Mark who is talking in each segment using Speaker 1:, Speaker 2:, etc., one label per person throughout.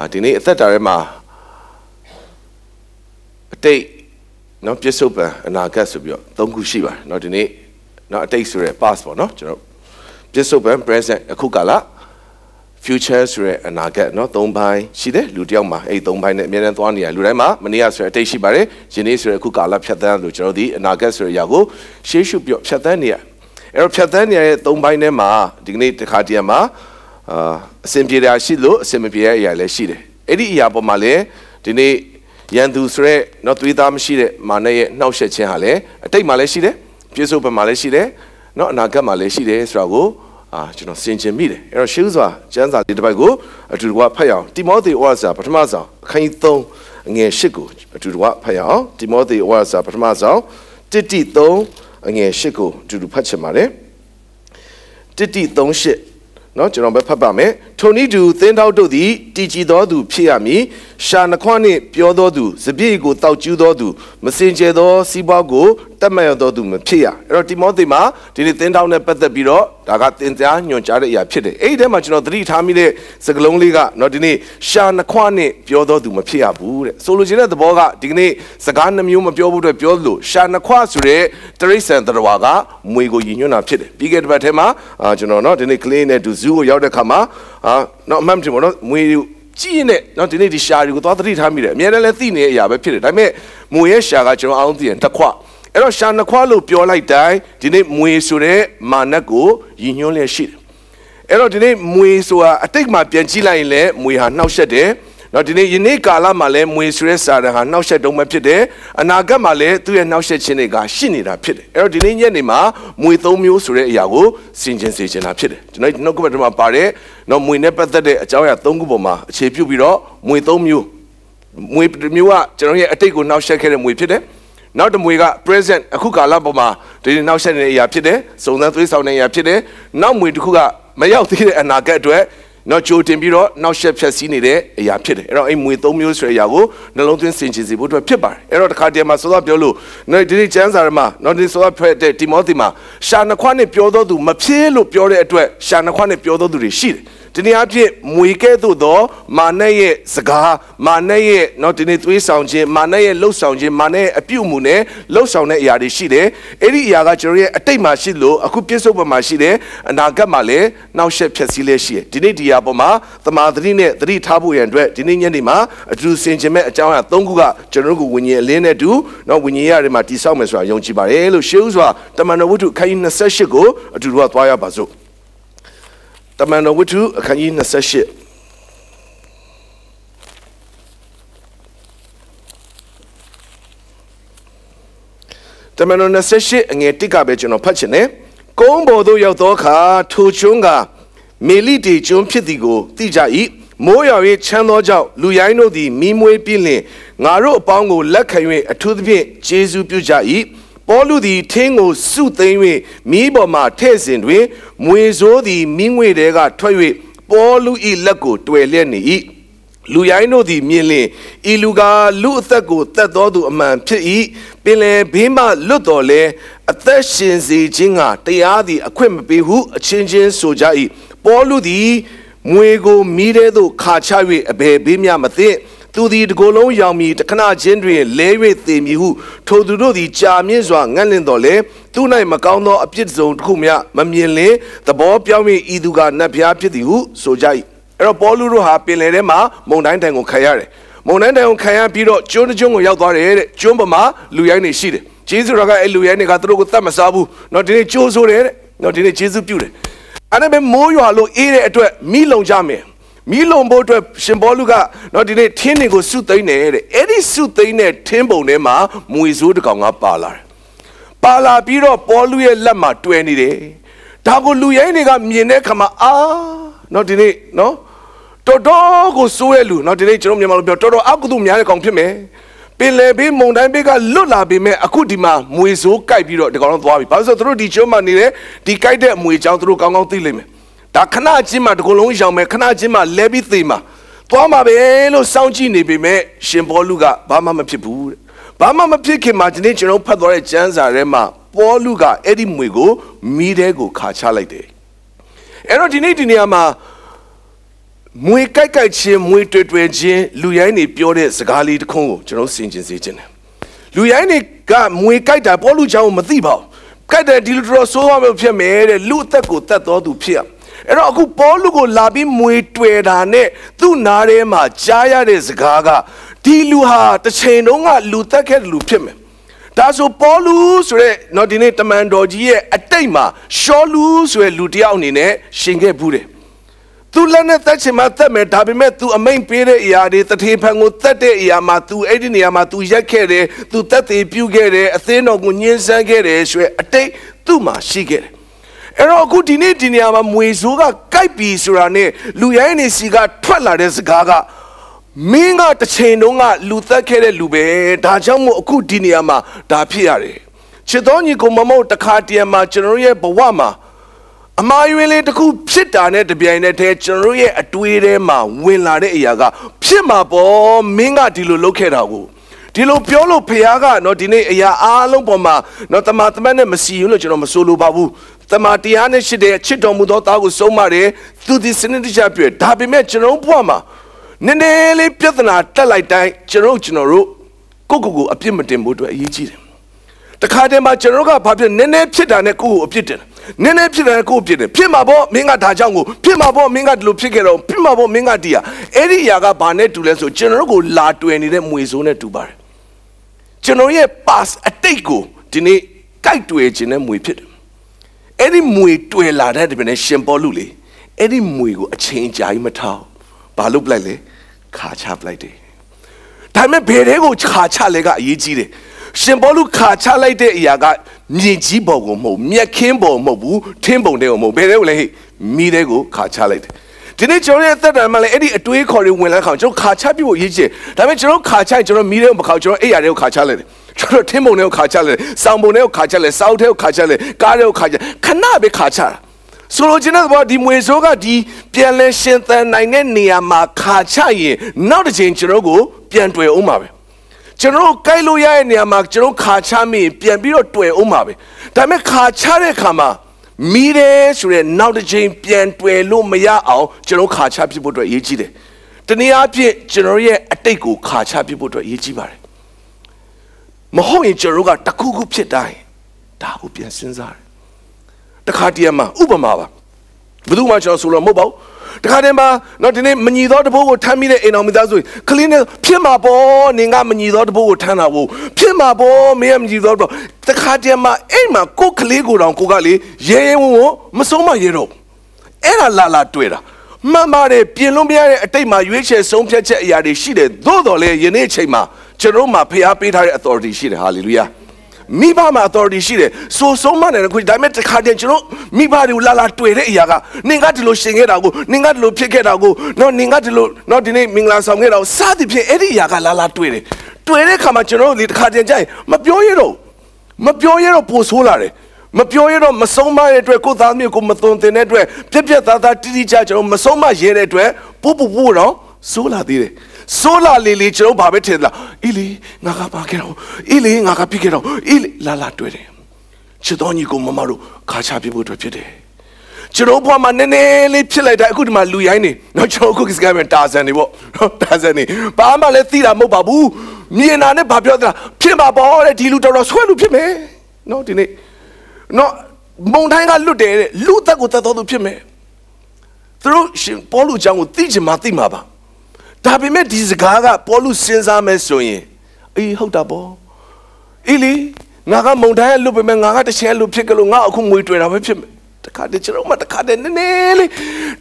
Speaker 1: အာဒီနေ့အသက်တာထဲမှာအတိတ်เนาะပြစ္ဆုတ်ပံအနာဂတ်ဆိုပြီးတော့သုံးခုရှိပါတယ်เนาะဒီနေ့เนาะအတိတ်ဆိုရယ် past ပေါ့เนาะကျွန်တော်ပြစ္ဆုတ်ပံ present အခုကာလ future ဆိုရယ်အနာဂတ်เนาะ၃ဘိုင်းရှိတယ်လူတယောက်မှာအဲ့၃ဘိုင်းနဲ့အများနဲ့သွားနေရလူတိုင်းမှာမနေ့ကဆိုရယ်အတိတ်ရှိပါတယ်ယနေ့ဆိုရယ်အခုကာလဖြတ်သန်းလို့ကျွန်တော်ဒီအနာဂတ်ဆိုရယ်အရာကိုရှေးရှုပြီးဖြတ်သန်းနေရအဲ့တော့ဖြတ်သန်းနေရတဲ့၃ဘိုင်းထဲမှာဒီကနေ့တစ်ခါတည်းမှာအာအဆင်ပြေတာရှိလို့အဆင်မပြေတဲ့အရာလည်းရှိတယ်အဲ့ဒီအရာပေါ်မှာလည်းဒီနေ့ရန်သူဆိုရက်နော်သွေးသားမရှိတဲ့မာနရဲ့နှောက်ယှက်ခြင်းဟာလည်းအတိတ်မှာလည်းရှိတယ်ပြည့်စုံဘက်မှာလည်းရှိတယ်နော်အနာဂတ်မှာလည်းရှိတယ်ဆိုတာကိုအာကျွန်တော်ဆင်ခြင်မိတယ်အဲ့တော့ရှေးဥစွာကျမ်းစာလေးတစ်ပိုက်ကိုအတူတူကဖတ်ရအောင်တိမောသေဩဝါစာပထမဆောင်အခန်းကြီး3အငယ်8ကိုအတူတူကဖတ်ရအောင်တိမောသေဩဝါစာပထမဆောင်တတိ3အငယ်8ကိုအတူတူဖတ်ချင်ပါတယ်တတိ3 8နော်ကျွန်တော်ပဲဖတ်ပါမယ်ထိုနည်းတူသင်းထောက်တို့သည်တည်ကြည်သောသူ ဖြစ်ရမည်ရှာနှခွနှင့်ပြောသောသူစပြည့်ကိုတောက်ကျူးသောသူမစင်ကြဲသောစီးပွားကိုတတ်မှတ်ရသောသူမဖြစ်ရအဲ့တော့တိမောသေမှာဒီနေ့သင်းထောက်နဲ့ပတ်သက်ပြီးတော့ဒါကသင်ကြားညွှန်ကြားတဲ့အရာဖြစ်တယ်အဲ့ဒီထဲမှာကျွန်တော်သတိထားမိတဲ့စကလုံးလေးကเนาะဒီနေ့ရှာနှခွနဲ့ပြောတော့သူမဖြစ်ရဘူးတဲ့ဆိုလိုချင်တဲ့သဘောကဒီကနေ့စကားနှမျိုးမပြောဖို့အတွက်ပြောလို့ရှာနှခွဆိုတဲ့တရိษံတော်ဘာကမွေကိုရည်ညွှန်းတာဖြစ်တယ်ပြီးခဲ့တဲ့ဘက်ထဲမှာကျွန်တော်เนาะဒီနေ့ကလေးနဲ့သူဇူးကိုရောက်တဲ့ခါမှာအာเนาะအမှန်ဖြစ်ပါတော့မွေကြည့်နေเนาะဒီနေ့ဒီရှာတွေကိုသွားသတိထားမိတယ်အများနဲ့လည်းသိနေတဲ့အရာပဲဖြစ်တယ်ဒါပေမဲ့မွေရဲ့ရှာကကျွန်တော်အောင်သိရင်တစ်ခွအဲ့တော့ရှာနှခွားလို့ပြောလိုက်တိုင်းဒီနေ့မွေဆိုတဲ့မာနက်ကိုရည်ညွှန်းလျက်ရှိတယ်အဲ့တော့ဒီနေ့မွေဆိုတာအတိတ်မှာပြန်ကြည့်လိုက်ရင်လည်းမွေဟာနှောက်ယှက်တယ်နော်ဒီနေ့ယနေ့ကာလမှာလည်းမွေဆိုတဲ့စာတန်ဟာနှောက်ယှက်တုံးပဲဖြစ်တယ်အနာဂတ်မှာလည်းသူ့ရဲ့နှောက်ယှက်ခြင်းတွေကရှိနေတာဖြစ်တယ်အဲ့တော့ဒီနေ့ညနေမှာမွေသုံးမျိုးဆိုတဲ့အရာကိုစင်ကျင်စေချင်တာဖြစ်တယ်ကျွန်တော်နှုတ်ကပတ်တော်မှာပါတဲ့နော်မွေနဲ့ပတ်သက်တဲ့အကြောင်းအရာ၃ခုပေါ်မှာအခြေပြုပြီးတော့မွေသုံးမျိုးမွေမျိုးကကျွန်တော်ရဲ့အတိတ်ကိုနှောက်ယှက်ခဲ့တဲ့မွေဖြစ်တယ်နောက်တမွေက present အခုကာလပေါ်မှာဒီနောက်ဆက်နေတဲ့အရာဖြစ်တယ်စုံစမ်းသွေးဆောင်နေတဲ့အရာဖြစ်တယ်နောက်မွေတစ်ခုကမရောက်သေးတဲ့အနာဂတ်အတွက်နော်ကြိုတင်ပြီးတော့နောက်ဆက်ဖြတ်စည်းနေတဲ့အရာဖြစ်တယ်အဲ့တော့အဲ့မွေ၃မျိုးဆိုတဲ့အရာကိုနှလုံးသွင်းစင်ကြင်စီဖို့အတွက်ဖြစ်ပါတယ်အဲ့တော့တခါတည်းမှာစောစောပြောလို့နော်ဒီနေ့ကျမ်းစာမှာနော်ဒီစောစောဖက်တဲ့တိမောသေမှာရှာနှခွနဲ့ပြောသောသူမဖြစ်လို့ပြောတဲ့အတွက်ရှာနှခွနဲ့ပြောသောသူတွေရှိတယ်ဒီနေ့အဖြစ်မွေကဲ့သို့သောမာနရဲ့စကားမာနရဲ့เนาะဒီနေ့သွေးဆောင်ခြင်းမာနရဲ့လှုပ်ဆောင်ခြင်းမာနရဲ့အပြုအမူနဲ့လှုပ်ဆောင်တဲ့အရာတွေရှိတယ်အဲ့ဒီအရာကကျွန်တော်ရဲ့အတိတ်မှာရှိလို့အခုပြစ္ဆုတ်ပေါ်မှာရှိတယ်အနာဂတ်မှာလည်းနောက်ဆက်ဖြည့်ဆည်းလဲရှိတယ်ဒီနေ့ဒီအရာပေါ်မှာသမာဓိနဲ့သတိထားဖို့ရန်အတွက်ဒီနေ့ညနေမှာအတူဆင်ခြင်မဲ့အကြောင်းအရာ၃ခုကကျွန်တော်တို့ကိုဝิญဉ်အလင်းနဲ့တူเนาะဝิญဉ်ရတယ်မှာတိဆောက်မယ်ဆိုတာယုံကြည်ပါတယ်လို့ရှေးဥစွာတမန်တော်ဝတ္ထုခန်းကြီး28ကိုအတူတူကသွားရပါစို့တမန်တော်ဝတ္ထုအခန်းကြီး28တမန်တော်28အငယ်1ကပဲကျွန်တော်ဖတ်ချင်တယ်။ကုန်းပေါ်သို့ရောက်သောအခါထိုကျွန်းက မေလိတီကျွန်းဖြစ်သည်ကိုသိကြ၏။မိုးရွာ၍ချမ်းသောကြောင့်လူရိုင်းတို့သည်မိမွေးပြင်းလင်ငါတို့အပေါင်းကိုလက်ခံ၍အထူးသဖြင့်ကျေးဇူးပြုကြ၏ပေါလုသည်ထင်းကို စုသိမ်း၍မိပေါ်မှထဲ့စဉ်တွင် မွေဆိုးသည်မိငွေတဲကထွက်၍ပေါလု၏လက်ကို တွယ်လျက်နေ၏လူရိုင်းတို့သည်မြင်လင်ဤလူကလူအသက်ကိုတတ်တော်သူအမှန်ဖြစ်၏ပင်လယ်ဘေးမှလွတ်တော်လဲအသက်ရှင်စေခြင်းကတရားသည်အခွင့်မပေးဟု အချင်းချင်းဆိုကြ၏ပေါလုသည်မွေကိုမိတဲ့သို့ခါချ၍အဘယ်ဘေးမျှမသိ၏သူသည်တကိုယ်လုံးရောင်မီတခဏချင်းတွင်လဲ၍သေမည်ဟုထိုသူတို့သည်ကြာမြင့်စွာငတ်လင့်တော်လဲသူ၌မကောင်းသောအပြစ်စုံတစ်ခုမျှမမြင်လင်းသဘောပြောင်း၍ဤသူကနတ်ဖျားဖြစ်သည်ဟုဆိုကြ၏အဲ့တော့ပေါလုတို့ဟာပင်လယ်ထဲမှာမုန်တိုင်းတိုင်ကိုခံရတယ်မုန်တိုင်းတိုင်ကိုခံရပြီးတော့ကျွန်းကျွန်းကိုရောက်သွားတယ်တဲ့ကျွန်းပေါ်မှာလူရိုင်းတွေရှိတယ်ဂျေဇုတော်ကအဲ့လူရိုင်းတွေကသူတို့ကိုတတ်မစားဘူးเนาะဒီနေ့ကြိုးဆိုးတယ်တဲ့เนาะဒီနေ့ဂျေဇုပြုတယ်အဲ့ဒါပဲမိုးရွာလို့အေးတဲ့အတွက်မိလုံကြမယ်မီးလုံဖို့အတွက်ရှင်ဘောလူကနော်ဒီနေ့ထင်းတွေကိုစုသိမ့်တယ်တဲ့အဲ့ဒီစုသိမ့်တဲ့ထင်းပုံထဲမှာမွေဆိုးတစ်ကောင်ကပါလာတယ်ပါလာပြီးတော့ပေါ်လူရဲ့လက်မှာတွယ်နေတယ်ဒါကိုလူရိုင်းတွေက မြင်တဲ့အခါမှာအာ နော်ဒီနေ့နော်တော်တော်ကိုစိုးရဲ့လူနော်ဒီနေ့ကျွန်တော်မြန်မာလိုပြောတော်တော်အကုသို့များတဲ့ကောင်ဖြစ်မယ်ပင်လယ်ဘေးမုန်တိုင်းဘေးကလွတ်လာပေမဲ့အခုဒီမှာမွေဆိုးကြိုက်ပြီးတော့ဒီကောင်တော့သွားပြီဘာလို့ဆိုတော့သူတို့ဒီကျွန်းမှာနေတယ်ဒီကြိုက်တဲ့အမွေကြောင့်သူတို့ကောင်းကောင်းသိလိမ့်မယ်ဒါခဏချင်းမှတကူလုံးရောင်မယ်ခဏချင်းမှလဲပြီးသေမှာသွားမှာပဲလို့စောင့်ကြည့်နေပေမဲ့ရှင်ဘောလူကဘာမှမဖြစ်ဘူးတဲ့ဘာမှမဖြစ်ခင်မှာဒီနေ့ကျွန်တော်ဖတ်သွားတဲ့ကျမ်းစာထဲမှာပေါလုကအဲ့ဒီမွေကိုမိတဲ့ကိုခါချလိုက်တယ်အဲ့တော့ဒီနေ့ဒီနေရာမှာမွေကြိုက်ကြိုက်ချင်းမွေတွေ့တွေ့ချင်းလူရိုင်းတွေပြောတဲ့စကားလေးတစ်ခုကိုကျွန်တော်ဆင်ခြင်စေခြင်းတယ်လူရိုင်းတွေကမွေကြိုက်တာပေါလုချောင်းမသိပါဘူးကြိုက်တယ်ဒီလိုတော်တော်ဆိုးရမယ်ဖြစ်မယ်တဲ့လူအသက်ကိုတတ်တော်သူဖြစ်ရအဲ့တော့အခုပေါလုကိုလာပြီးမွေတွေ့တာနဲ့သူ့နားထဲမှာကြားရတဲ့စကားကဒီလူဟာတစ်ချိန်တုန်းကလူသက်ခဲ့တဲ့လူဖြစ်မယ်ဒါဆိုပေါလုဆိုတဲ့เนาะဒီနေ့တမန်တော်ကြီးရဲ့အတိတ်မှာရှောလူဆိုတဲ့လူတယောက်အနေနဲ့ရှင်ခဲ့ဘူးတယ်။ तू လည်းနဲ့သက်ချင်မှသက်မယ်ဒါပေမဲ့ तू အမိန်ပေးတဲ့အရာတွေတထေဖန်ကိုသက်တဲ့အရာမှာ तू အဲ့ဒီနေရာမှာ तू ရက်ခဲ့တယ် तू သက်သေပြုခဲ့တယ်အသင်းတော်ကိုညှဉ်းဆန်းခဲ့တယ်ဆိုရဲအတိတ် तू မှာရှိခဲ့တယ်။အဲ့တော့အခုဒီနေ့ဒီနေရာမှာမွေဆိုးကကြိုက်ပြီဆိုတာနဲ့လူရိုင်းနေစီကထွက်လာတဲ့စကားကမင်းကတစ်ချိန်တုန်းကလူသက်ခဲ့တဲ့လူပဲဒါကြောင့်မို့အခုဒီနေရာမှာဒါဖြစ်ရတယ်ချစ်တော်ညီကိုမမဟုတ်တခါတည်းမှာကျွန်တော်ရဲ့ဘဝမှာအမားယွင်းလေးတစ်ခုဖြစ်တာနဲ့တပြိုင်တည်းတည်းကျွန်တော်ရဲ့အတွေးထဲမှာဝင်လာတဲ့အရာကဖြစ်မှာပေါ့မင်းကဒီလိုလုပ်ခဲ့တာကိုဒီလိုပြောလို့ဖခင်ကเนาะဒီနေ့အရာအားလုံးပေါ်မှာเนาะတမန်တမန်နဲ့မစီဘူးလို့ကျွန်တော်မဆိုလိုပါဘူးတမန်တရားနဲ့ရှိတဲ့အချစ်တော်မူသောသားကိုဆုံးမတယ်သူဒီစနစ်တကျပြည့်ဒါပေမဲ့ကျွန်တော်ဘဝမှာနည်းနည်းလေးပြဿနာတက်လိုက်တိုင်းကျွန်တော်ကျွန်တော်တို့ကိုကိုကိုအပြစ်မတင်ဖို့အတွက်အရေးကြီးတယ်တခါတည်းမှာကျွန်တော်ကဘာဖြစ်နည်းနည်းဖြစ်တာနဲ့ကိုကိုအပြစ်တင်နည်းနည်းဖြစ်တယ်ကိုဖြစ်တယ်ဖြစ်မှာပေါ့မင်းကဒါကြောင့်ကိုဖြစ်မှာပေါ့မင်းကဒီလိုဖြစ်ခဲ့တော့ဖြစ်မှာပေါ့မင်းကဒီဟာအဲ့ဒီအရာကဘာနဲ့တူလဲဆိုကျွန်တော်တို့ကိုလာတွယ်နေတဲ့မွေဆိုးနဲ့တူပါတယ်ကျွန်တော်ရဲ့ past အတိတ်ကိုဒီနေ့ကြိုက်တွယ်ခြင်းနဲ့မွေဖြစ်တယ်အဲ့ဒီမွေတွယ်လာတဲ့တပင်နဲ့ရှင်ပေါ်လူလေအဲ့ဒီမွေကိုအချိန်ကြာကြီးမထောက်ဘာလို့ပလိုက်လဲခါချပလိုက်တယ်ဒါပေမဲ့ဘယ်တဲ့ကိုခါချလဲကအရေးကြီးတယ်ရှင်ဘောလူခါချလိုက်တဲ့အရာကမြင့်ကြီးပေါ်ကိုမဟုတ်မြက်ခင်းပေါ်မဟုတ်ဘူးထင်းပုံတဲ့ကိုမဟုတ်ဘယ်တဲ့ကိုလဲဟိမိတဲ့ကိုခါချလိုက်တယ်ဒီနေ့ကျွန်တော်ရဲ့သက်တမ်းမှာလည်းအဲ့ဒီအတွေးခေါ်တွေဝင်လာတဲ့ခါကျွန်တော်ခါချပြဖို့အရေးကြီးတယ်ဒါပေမဲ့ကျွန်တော်ခါချရင်ကျွန်တော်မိတဲ့ကိုမခေါကျွန်တော်အဲ့ရတဲ့ကိုခါချလိုက်တယ်ကျွန်တော်ထင်းပုံတွေကိုခါချလဲစောင်ပုံတွေကိုခါချလဲစောက်တွေကိုခါချလဲကားတွေကိုခါချခဏပဲခါချတာဆိုလိုချင်တဲ့ဘောဒီမွေဆိုးကဒီပြန်လဲရှင်သန်နိုင်တဲ့နေရာမှာခါချရင် နောက်တစ်ချိန်ကျွန်တော်ကို ပြန်တွေ့အောင်ပါပဲကျွန်တော်ကိုက်လို့ရတဲ့နေရာမှာကျွန်တော်ခါချမိရင်ပြန်ပြီးတော့တွေ့အောင်ပါပဲဒါပေမဲ့ခါချတဲ့အခါမှာမိတယ်ဆိုတဲ့နောက်တစ်ချိန်ပြန်တွေ့လို့မရအောင်ကျွန်တော်ခါချဖြစ်ဖို့အတွက်အရေးကြီးတယ်တနည်းအားဖြင့်ကျွန်တော်ရဲ့အတိတ်ကိုခါချပြဖို့အတွက်အရေးကြီးပါတယ်မဟုတ်ရင်ကျွန်တော်ကတခုခုဖြစ်တိုင်းဒါကိုပြန်စဉ်းစားတယ်တခါတည်းမှာဥပမာပါဘယ်သူမှကျွန်တော်ဆိုလို့မဟုတ်ပါဘူးတခါတည်းမှာနော်ဒီနေ့မညီသောတပိုးကိုထမ်းမိတဲ့အိမ်တော်မိသားစုကလေးနဲ့ဖြစ်မှာပေါ့နင်ကမညီသောတပိုးကိုထမ်းတာဘို့ဖြစ်မှာပေါ့မင်းကမညီသောတော့တခါတည်းမှာအိမ်မှာကိုကလေးကိုတောင်ကိုကလေရဲရဲဝံ့ဝံ့မဆုံးမရဲတော့အဲ့ဒါလာလာတွေ့တာမှန်ပါတယ်ပြင်လွန်ပြရတဲ့အတိတ်မှာရွေးချယ်ဆုံးဖြတ်ချက်အရာတွေရှိတယ်သို့တော်လည်းယနေ့အချိန်မှာကျွန်တော်မှာဖျားပေးထားတဲ့ authority ရှိတယ် hallelujah မိဘမှာ authority ရှိတယ်ဆိုဆုံးမနိုင်တဲ့ခွင့်ဒါပေမဲ့တခါတည်းကျွန်တော်မိဘတွေကိုလာလာတွေ့တဲ့အရာကနင်ကဒီလိုရှင်ခဲ့တာကိုနင်ကဒီလိုဖြစ်ခဲ့တာကိုနော်နင်ကဒီလိုနော်ဒီနေ့မင်္ဂလာဆောင်ခဲ့တာကိုစသဖြင့်အဲ့ဒီအရာကလာလာတွေ့တယ်တွေ့တဲ့ခါမှာကျွန်တော်တို့ဒီတခါတည်းကြိုင်မပြောရတော့မပြောရတော့ပိုဆိုးလာတယ်မပြောရတော့မဆုံးမရတဲ့အတွက်ကိုသားမျိုးကိုမသွန်သင်တဲ့အတွက်ပြက်ပြက်သားသားတိတိကျကျကျွန်တော်မဆုံးမရတဲ့အတွက်ပူပူပူတော့ဆိုးလာသေးတယ်ဆိုးလာလေလေကျွန်တော်ဘာပဲထင်လားအီလီငါကပါခဲ့တော့အီလီငါကပြခဲ့တော့အီလီလာလာတွေ့တယ်ချစ်တော်ညီကိုမမတို့ခါချပြဖို့အတွက်ဖြစ်တယ်ကျွန်တော်ဘွားမှာနည်းနည်းလေးဖြစ်လိုက်တာအခုဒီမှာလူရိုင်းနေနော်ကျွန်တော်အခုကစကားပြန်တာဆန်နေပေါ့နော်တာဆန်နေဘာမှလည်းသိတာမဟုတ်ပါဘူးမြင်တာနဲ့ဘာပြောသလားဖြစ်မှာပေါ့တဲ့ဒီလူတော်တော်ဆွဲလူဖြစ်မယ်နော်ဒီနေ့နော်မုံတိုင်းကလွတ်တယ်တဲ့လူသက်ကိုသက်တော်သူဖြစ်မယ်သူတို့ရှင်ပေါ်လူအကြောင်းကိုသိချင်မှသိမှာပါဒါပေမဲ့ဒီစကားကပေါလုစဉ်းစားမယ်ဆိုရင်အေးဟုတ်တာပေါ့အေးလေငါကမုန်တိုင်းအလွတ်ပဲမဲ့ငါကတချင်အလွတ်ဖြစ်ကလို့ငါအခုငွေတွေ့တာပဲဖြစ်မယ်တခါတည်းကျွန်တော်မှတခါတည်းနည်းနည်းလေး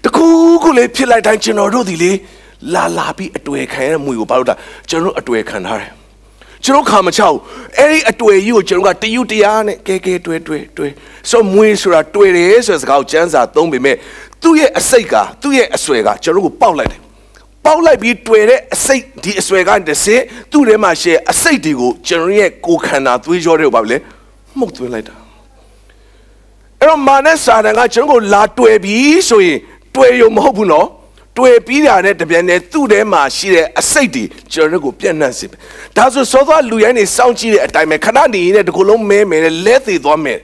Speaker 1: တခုခုလေးဖြစ်လိုက်တိုင်းကျွန်တော်တို့ဒီလေလာလာပြီးအတွေ့ခံရတဲ့မွေကိုဘာလို့တာကျွန်တော်အတွေ့ခံထားတယ်ကျွန်တော်ခါမချောက်အဲ့ဒီအတွေ့ကြီးကိုကျွန်တော်ကတယူတရားနဲ့ကဲကဲတွေ့တွေ့တွေ့ဆိုမွေဆိုတာတွေ့တယ်ဆိုတဲ့စကားကိုကျမ်းစာသုံးပေမဲ့သူ့ရဲ့အစိတ်ကသူ့ရဲ့အဆွဲကကျွန်တော်ကိုပေါက်လိုက်တယ်ပေါက်လိုက်ပြီးတွေ့တဲ့အစိတ်ဒီအစွဲကတစင်သူ့ထဲမှာရှယ်အစိတ်တွေကိုကျွန်တော်ရဲ့ကိုယ်ခန္ဓာသွေးကြောတွေကိုဗာလေမှုတ်သွင်းလိုက်တာအဲ့တော့မာနဲ့စာတန်ကကျွန်တော်ကိုလာတွေ့ပြီးဆိုရင်တွေ့ရုံမဟုတ်ဘူးနော်တွေ့ပြီးတာနဲ့တပြန်နဲ့သူ့ထဲမှာရှိတဲ့အစိတ်တွေကျွန်တော်ကိုပြန့်နှံ့စေမယ်ဒါဆိုစောသွားလူရိုင်းတွေစောင့်ကြည့်တဲ့အတိုင်းပဲခဏနေရင်တကူလုံးမဲမယ်လဲသေးသွားမယ်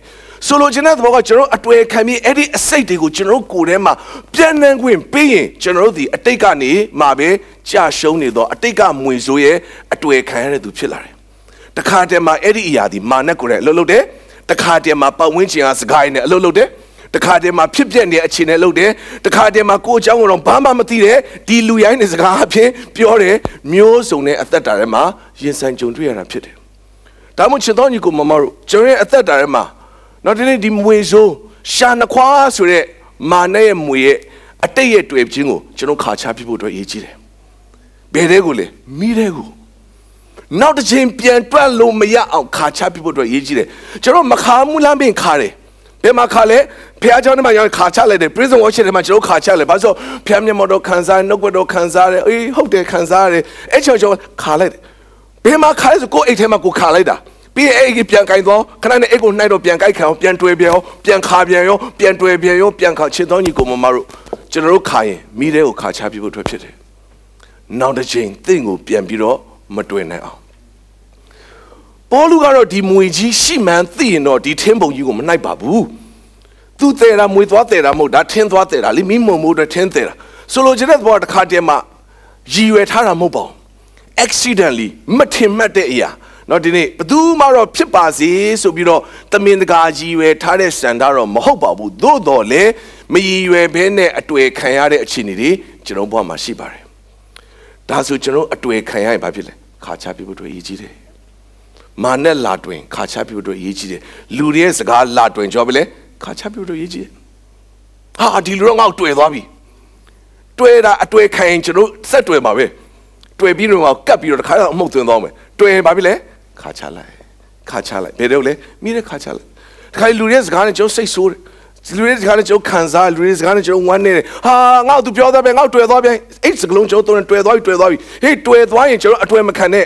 Speaker 1: ဆိုလိုချင်တဲ့သဘောကကျွန်တော်အတွေ့ခံပြီးအဲ့ဒီအစိတ်တွေကိုကျွန်တော်ကိုယ်ထဲမှာပြန်နှံ့ခွင့်ပေးရင်ကျွန်တော်တို့ဒီအတိတ်ကနေမှပဲကြာရှုံးနေသောအတိတ်ကမွေဆိုးရဲ့အတွေ့ခံရတဲ့သူဖြစ်လာတယ်။တခါတည်းမှာအဲ့ဒီအရာဒီမာနကိုယ်နဲ့အလုပ်လုပ်တယ်။တခါတည်းမှာပတ်ဝန်းကျင်ကစကားနဲ့အလုပ်လုပ်တယ်။တခါတည်းမှာဖြစ်ပျက်နေတဲ့အခြေအနေလုပ်တယ်။တခါတည်းမှာကိုယ်အကြောင်းကိုတော့ဘာမှမသိတဲ့ဒီလူရိုင်းတဲ့စကားအဖြစ်ပြောတယ်မျိုးစုံတဲ့အသက်တာထဲမှာရင်ဆိုင်ကြုံတွေ့ရတာဖြစ်တယ်။ဒါမှမဟုတ်ချစ်တော်ညီကိုမမတို့ကျွန်ရဲ့အသက်တာထဲမှာနော်ဒီနေ့ဒီမွေဆိုးရှာနှခွာဆိုတဲ့မာနရဲ့မွေရဲ့အတိတ်ရဲ့တွေ့ခြင်းကိုကျွန်တော်ခါချပြဖို့အတွက်ရည်ကြီးတယ်ဘယ်တဲ့ကိုလဲမိတဲ့ကိုနောက်တစ်ချိန်ပြန်တွက်လို့မရအောင်ခါချပြဖို့အတွက်ရည်ကြီးတယ်ကျွန်တော်မခါမှုလမ်းပင်ခါတယ်ဘယ်မှာခါလဲဖះเจ้าနဲ့မှရောက်ခါချလိုက်တယ် prison worship ထဲမှာကျွန်တော်ခါချလိုက်ဘာလို့ဖះမျက်မှောက်တော့ခံစားနှုတ်ကွက်တော့ခံစားတယ်အေးဟုတ်တယ်ခံစားရတယ်အဲ့ချောင်ချောင်ခါလိုက်တယ်ဘယ်မှာခါလဲဆိုကိုယ့်အိတ်ထဲမှာကိုခါလိုက်တာပြီးရင်အဲ့အိတ်ပြန်ကင်သွားခဏနဲ့အိတ်ကိုနှိုက်တော့ပြန်ကိုက်ခံအောင်ပြန်တွေ့ပြန်အောင်ပြန်ခါပြန်ရောပြန်တွေ့ပြန်ရောပြန်ခါချစ်တော်ညီကိုမမတို့ကျွန်တော်တို့ခါရင်မိတဲ့ကိုခါချပြဖို့အတွက်ဖြစ်တယ်နောက်တစ်ချိန်တင့်ကိုပြန်ပြီးတော့မတွေ့နိုင်အောင်ပေါလုကတော့ဒီမွေကြီးရှိမှန်သိရင်တော့ဒီထင်းပုံကြီးကိုမနိုင်ပါဘူးသူတဲ့တာမွေသွားတဲ့တာမဟုတ်ဒါထင်းသွားတဲ့တာလေမိမုံမိုးတဲ့ထင်းတဲ့တာဆိုလိုချင်တဲ့ဘောတစ်ခါတည်းမှရည်ရွယ်ထားတာမဟုတ်ပါဘူး accidentally မထင်မှတ်တဲ့အရာเนาะဒီနေ့ဘသူမှတော့ဖြစ်ပါစေဆိုပြီးတော့တမင်တကာကြီးပဲထားတဲ့စံတာတော့မဟုတ်ပါဘူးသို့တော်လည်းမရည်ရွယ်ဘဲနဲ့အတွေ့ခံရတဲ့အခြေအနေတွေကျွန်တော်ဘဝမှာရှိပါတယ်ဒါဆိုကျွန်တော်အတွေ့ခံရရင်ဘာဖြစ်လဲခါချပြဖို့အတွက်ရည်ကြီးတယ်မာနဲ့လာတွင်ခါချပြဖို့အတွက်ရည်ကြီးတယ်လူတွေရဲ့စကားလာတွင်ကြောပဲလေခါချပြဖို့အတွက်ရည်ကြီးတယ်ဟာဒီလူတော့ငါ့ကိုတွေ့သွားပြီတွေ့တာအတွေ့ခံရင်ကျွန်တော်ဆက်တွေ့မှာပဲတွေ့ပြီးတော့ကတ်ပြီးတော့တခါတော့အမှုတ်သွင်းသွားမယ်တွေ့ဘာဖြစ်လဲခါချလိုက်ခါချလိုက်ဘယ်တော့လဲမိတဲ့ခါချလိုက်တခါလူရဲ့စကားနဲ့ကျွန်တော်စိတ်ဆိုးတယ်လူတွေစကားနဲ့ကျွန်တော်ခံစားလူတွေစကားနဲ့ကျွန်တော်ဝမ်းနေတယ်ဟာငါ့သူပြောသားပဲငါ့တွေ့သွားပြန်အဲ့စကလုံးကျွန်တော်တော့တွေ့သွားပြီတွေ့သွားပြီဟေးတွေ့သွားရင်ကျွန်တော်အတွေ့မခံနဲ့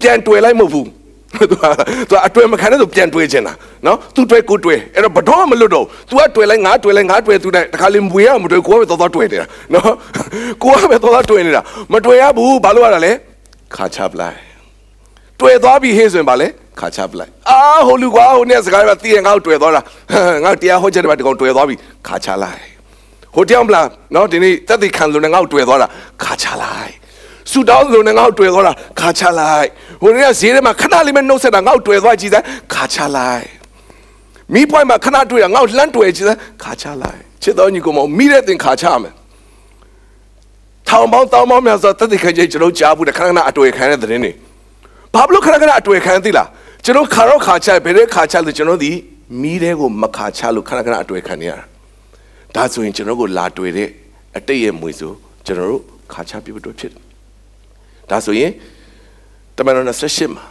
Speaker 1: ပြန်တွေ့လိုက်မဟုတ်ဘူးသူကသူအတွေ့မခံနဲ့သူပြန်တွေ့ချင်တာနော်သူတွေ့ကိုတွေ့အဲ့တော့ဘတော်မလွတ်တော့သူကတွေ့လိုက်ငါတွေ့လိုက်ငါတွေ့သူနဲ့တခါလေမွေရမတွေ့ကိုကပဲသွားသွားတွေ့နေတာနော်ကိုကပဲသွားသွားတွေ့နေတာမတွေ့ရဘူးဘာလို့ရတာလဲခါချပလိုက်တွေ့သွားပြီဟေ့ဆိုရင်ဗာလေခါချပလိုက်အာဟိုလူကွာဟိုနဲ့စကားကတည်ရင်ငါ့ကိုတွေ့သွားတာငါ့တရားဟောချက်တွေမှာတကောင်တွေ့သွားပြီခါချလိုက်ဟိုတောင်ဗလားနော်ဒီနေ့တက်တည်ခံလို့ငါ့ကိုတွေ့သွားတာခါချလိုက်ဆူတောင်းလို့ငါ့ကိုတွေ့သွားတာခါချလိုက်ဟိုနေ့ကဈေးထဲမှာခဏလေးပဲနှုတ်ဆက်တာငါ့ကိုတွေ့သွားကြည့်စမ်းခါချလိုက်မိပွိုင်မှာခဏတွေ့တာငါ့ကိုလှမ်းတွေ့ကြည့်စမ်းခါချလိုက်ချစ်တော်ညီကောင်မိတဲ့တင်ခါချမယ်ထောင်ပေါင်းတောင်းပေါင်းများစွာတက်တည်ခံချက်ကျွန်တော်ကြားဘူးတခဏခဏအတွေ့ခံရတဲ့တဲ့င်းတွေဘာလို့ခဏခဏအတွေ့ခံသိလားကျွန်တော်ခါတော့ခါချဘယ်တဲ့ခါချလို့ကျွန်တော်ဒီမီးတဲ့ကိုမခါချလို့ခဏခဏအတွေ့ခံနေရတာဒါဆိုရင်ကျွန်တော်ကိုလာတွေ့တဲ့အတိတ်ရဲ့မွေဆိုကျွန်တော်တို့ခါချပြဖို့အတွက်ဖြစ်တယ်ဒါဆိုရင်တမန်တော်28မှာ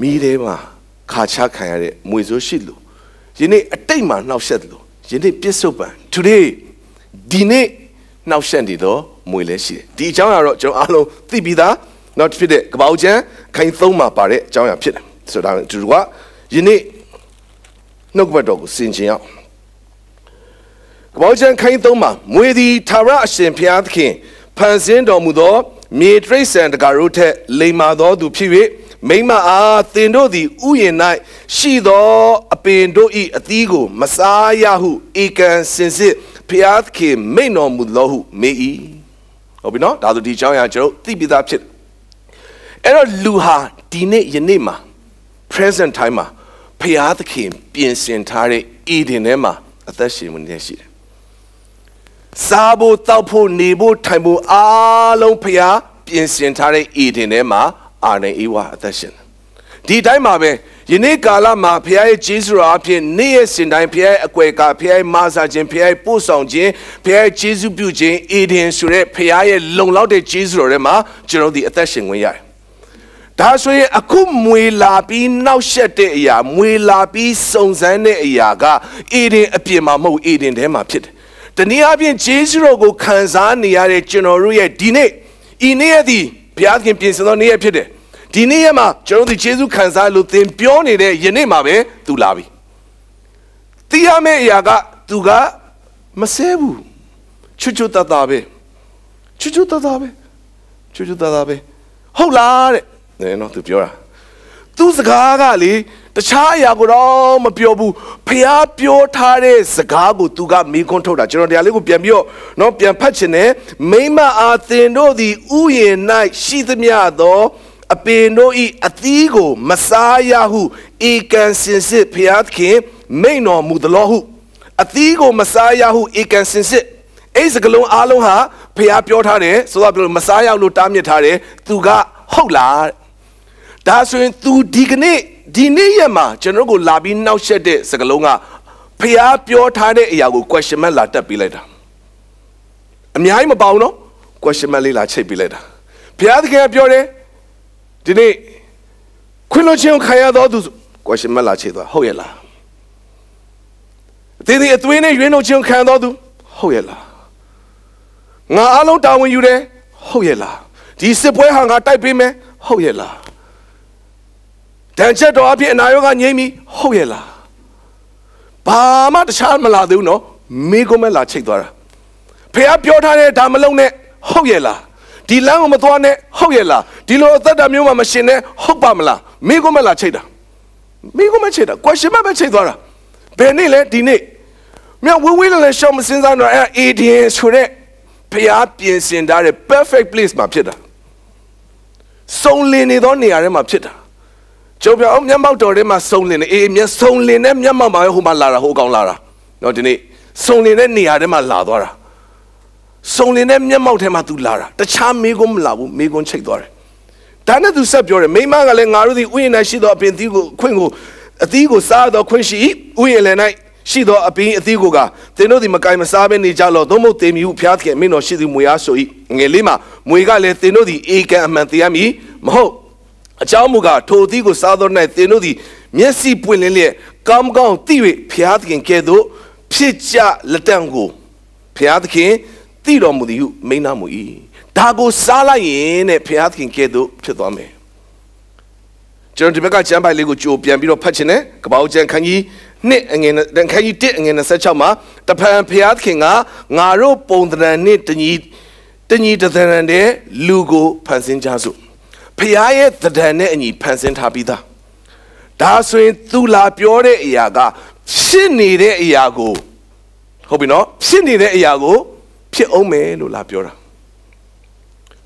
Speaker 1: မိသေးမှာခါချခံရတဲ့မွေဆိုးရှိလို့ယနေ့အတိတ်မှာနှောက်ယှက်တယ်လို့ယနေ့ပြစ်စုံပံ today ဒီနေ့နှောက်ယှက်နေသောမွေလည်းရှိတယ်ဒီအကြောင်းအရာတော့ကျွန်တော်အားလုံးသိပြီးသားနောက်ဖြစ်တဲ့ကပောက်ချမ်းခိုင်သုံးမှာပါတဲ့အကြောင်းအရာဖြစ်တယ်ဆိုတော့သူကယနေ့နှုတ်ကပတ်တော်ကိုဆင်ခြင်အောင်ကပောက်ချမ်းခိုင်သုံးမှာမွေသည်သာရအရှင်ဘုရားသခင်ဖန်ဆင်းတော်မူသော မြေတရိษံတကာတို့ထက်လိမ္မာသောသူဖြစ်၍မိမအားသင်တို့သည်ဥယျာဉ်၌ရှိသော အပင်တို့၏အသီးကို မစားရဟုဧကန်စင်စစ်ဖျားသခင်မိန်တော်မူသောဟုမေး၏ဟုတ်ပြီနော်ဒါဆိုဒီအကြောင်းအရာကျွန်တော်သိပြီးသားဖြစ်အဲ့တော့လူဟာဒီနေ့ယနေ့မှာ present time မှာဖျားသခင်ပြင်ဆင်ထားတဲ့ဤတင်ထဲမှာအသက်ရှင်နေရှိတယ်စားဖို့တောက်ဖို့နေဖို့ထိုင်ဖို့အားလုံးဖျားပြင်ဆင်ထားတဲ့ဤတင်ထဲမှာအာရန်အေးဝါအသက်ရှင်ဒီတိုင်းမှာပဲယနေ့ကာလမှာဖခင်ရဲ့ကျေးဇူးတော်အဖြစ်နေ့ရက်စဉ်တိုင်းဖခင်ရဲ့အကွယ်ကာဖခင်ရဲ့မာစာခြင်းဖခင်ရဲ့ပို့ဆောင်ခြင်းဖခင်ရဲ့ကျေးဇူးပြုခြင်းအေဒင်ဆိုတဲ့ဖခင်ရဲ့လုံလောက်တဲ့ကျေးဇူးတော်ထဲမှာကျွန်တော်ဒီအသက်ရှင်ခွင့်ရတယ်။ဒါဆိုရင်အခုမွေလာပြီးနောက်ဆက်တဲ့အရာ မွေလာပြီးစုံစမ်းတဲ့အရာကအေဒင်အပြင်မှာမဟုတ်အေဒင်ထဲမှာဖြစ်တယ်။တနည်းအားဖြင့်ကျေးဇူးတော်ကိုခံစားနေရတဲ့ကျွန်တော်တို့ရဲ့ဒီနေ့ဤနေ့ရည်ဘုရားခင်ပြင်ဆင်သောနေ့ရက်ဖြစ်တယ်ဒီနေ့ရမှာကျွန်တော်တို့ယေရှုခံစားလို့သင်ပြောနေတဲ့ယနေ့မှာပဲသူလာပြီသိရမယ့်အရာက သူကမဆဲဘူးချွတ်ချွတ်တတ်တာပဲချွတ်ချွတ်တတ်တာပဲချွတ်ချွတ်တတ်တာပဲဟုတ်လားတဲ့နော်သူပြောတာသူစကားကလေတခြားအရာကိုတော့မပြောဘူးဖះပြောထားတဲ့စကားကိုသူကမိခွန်းထုတ်တာကျွန်တော်တရားလေးကိုပြန်ပြီးတော့เนาะပြန်ဖတ်ခြင်းနဲ့မိမအာသင်တို့သည်ဥယျာဉ်၌ရှိသမျှသောအပင်တို့ဤအသီးကိုမစားရဟုဧကံစင်စစ်ဖျားသခင် မိန်တော်မူသလိုဟု အသီးကို မစားရဟုဧကံစင်စစ်အဲ့စကလုံးအားလုံးဟာဖျားပြောထားတယ်ဆိုတော့ပြောလို့မစားရလို့တားမြစ်ထားတယ်သူကဟုတ်လားဒါဆိုရင် तू ဒီကနေ့ဒီနေ့ရက်မှာကျွန်တော်ကိုလာပြီးနှောက်ရက်တဲ့စကလုံးကဖျားပြောထားတဲ့အရာကို question mark လာတက်ပေးလိုက်တာအများကြီးမပေါအောင်နော် question mark လေးလာချိတ်ပေးလိုက်တာဖျားသခင်ကပြောတယ်ဒီနေ့ခွင့်လွှတ်ခြင်းခံရသောသူကိုရှင်မလာချေသွားဟုတ်ရဲ့လားအသေးသေးအသွေးနဲ့ရွေးနှုတ်ခြင်းခံသောသူဟုတ်ရဲ့လားငါအလုံးတာဝန်ယူတယ်ဟုတ်ရဲ့လားဒီစစ်ပွဲဟာငါတိုက်ပေးမယ်ဟုတ်ရဲ့လားတန်ချက်တော်အဖြစ်အနာရောဂါငြိမ်းပြီဟုတ်ရဲ့လားဘာမှတခြားမလာသေးဘူးနော်မိကုံးမဲ့လာချိတ်သွားတာဖះပြောထားတဲ့ဒါမလုံးနဲ့ဟုတ်ရဲ့လားဒီလမ်းကိုမသွားနဲ့ဟုတ်ရဲ့လားဒီလိုအသက်တာမျိုးမှမရှင်နဲ့ဟုတ်ပါမလားမိကုမလားချိန်တာမိကုမချိန်တာ question မှပဲချိန်သွားတာဘယ်နေ့လဲဒီနေ့မြန်ဝေးဝေးလည်းလည်းရှောင်မစင်းစားတော့အဲ့ ADN ဆိုတဲ့ဖျားပြင်ဆင်ထားတဲ့ perfect place မှာဖြစ်တာစုံလင်နေသောနေရာထဲမှာဖြစ်တာကျုပ်ပြောအောင်မျက်မှောက်တော်ထဲမှာစုံလင်နေအေးမျက်စုံလင်နဲ့မျက်မှောက်မှာဟိုမှာလာတာဟိုကောင်လာတာနော်ဒီနေ့စုံလင်တဲ့နေရာထဲမှာလာသွားတာစုံလင်တဲ့မျက်မှောက်ထဲမှာသူလာတာတခြားမိကုံမလာဘူးမိကုံချိတ်သွားတယ်ဒါနဲ့သူဆက်ပြောတယ်မိမကလည်းငါတို့ဒီဥယျာဉ်၌ရှိသောအပင်သီးကိုခွင့်ကိုအသီးကိုစားသောခွင့်ရှိဥယျာဉ်လယ်၌ရှိသောအပင်အသီးကိုကသင်တို့ဒီမကိုင်မစားဘဲနေကြလောသို့မဟုတ်သင်မီဟုဖျားသခင်မင်းတော်ရှိသူမွေအားဆို၏ငယ်လေးမှာမွေကလည်းသင်တို့ဒီအေကံအမှန်တရားမည်မဟုတ်အကြောင်းမူကားထိုသီးကိုစားသော၌သင်တို့ဒီမျက်စိပွင့်လင်းလျက်ကောင်းကောင်းသိ၍ဖျားသခင်ကဲ့သို့ဖြစ်ကြလက်တံကိုဖျားသခင်သိတော်မူသည်ဟုမိန့်တော်မူ၏ဒါကိုစားလိုက်ရင်တဲ့ဘုရားသခင်ကဲ့သို့ဖြစ်သွားမယ်ကျွန်တော်ဒီဘက်ကကျမ်းပိုက်လေးကိုကြိုပြန်ပြီးတော့ဖတ်ချင်တယ်ကပ္ပာကျမ်းခန်းကြီးနှစ်အငယ်ခန်းကြီး1အငယ်26မှာတဖန်ဘုရားသခင်ကငါတို့ပုံသဏ္ဍာန်နှင့်တညီတညီတသဏ္ဍာန်တဲ့လူကိုဖန်ဆင်းကြစို့ဖုရားရဲ့သဏ္ဍာန်နဲ့အညီဖန်ဆင်းထားပြီးသားဒါဆိုရင်သူလာပြောတဲ့အရာကဖြစ်နေတဲ့အရာကိုဟုတ်ပြီနော်ဖြစ်နေတဲ့အရာကိုဖြစ်အောင်မယ်လို့လာပြောတာ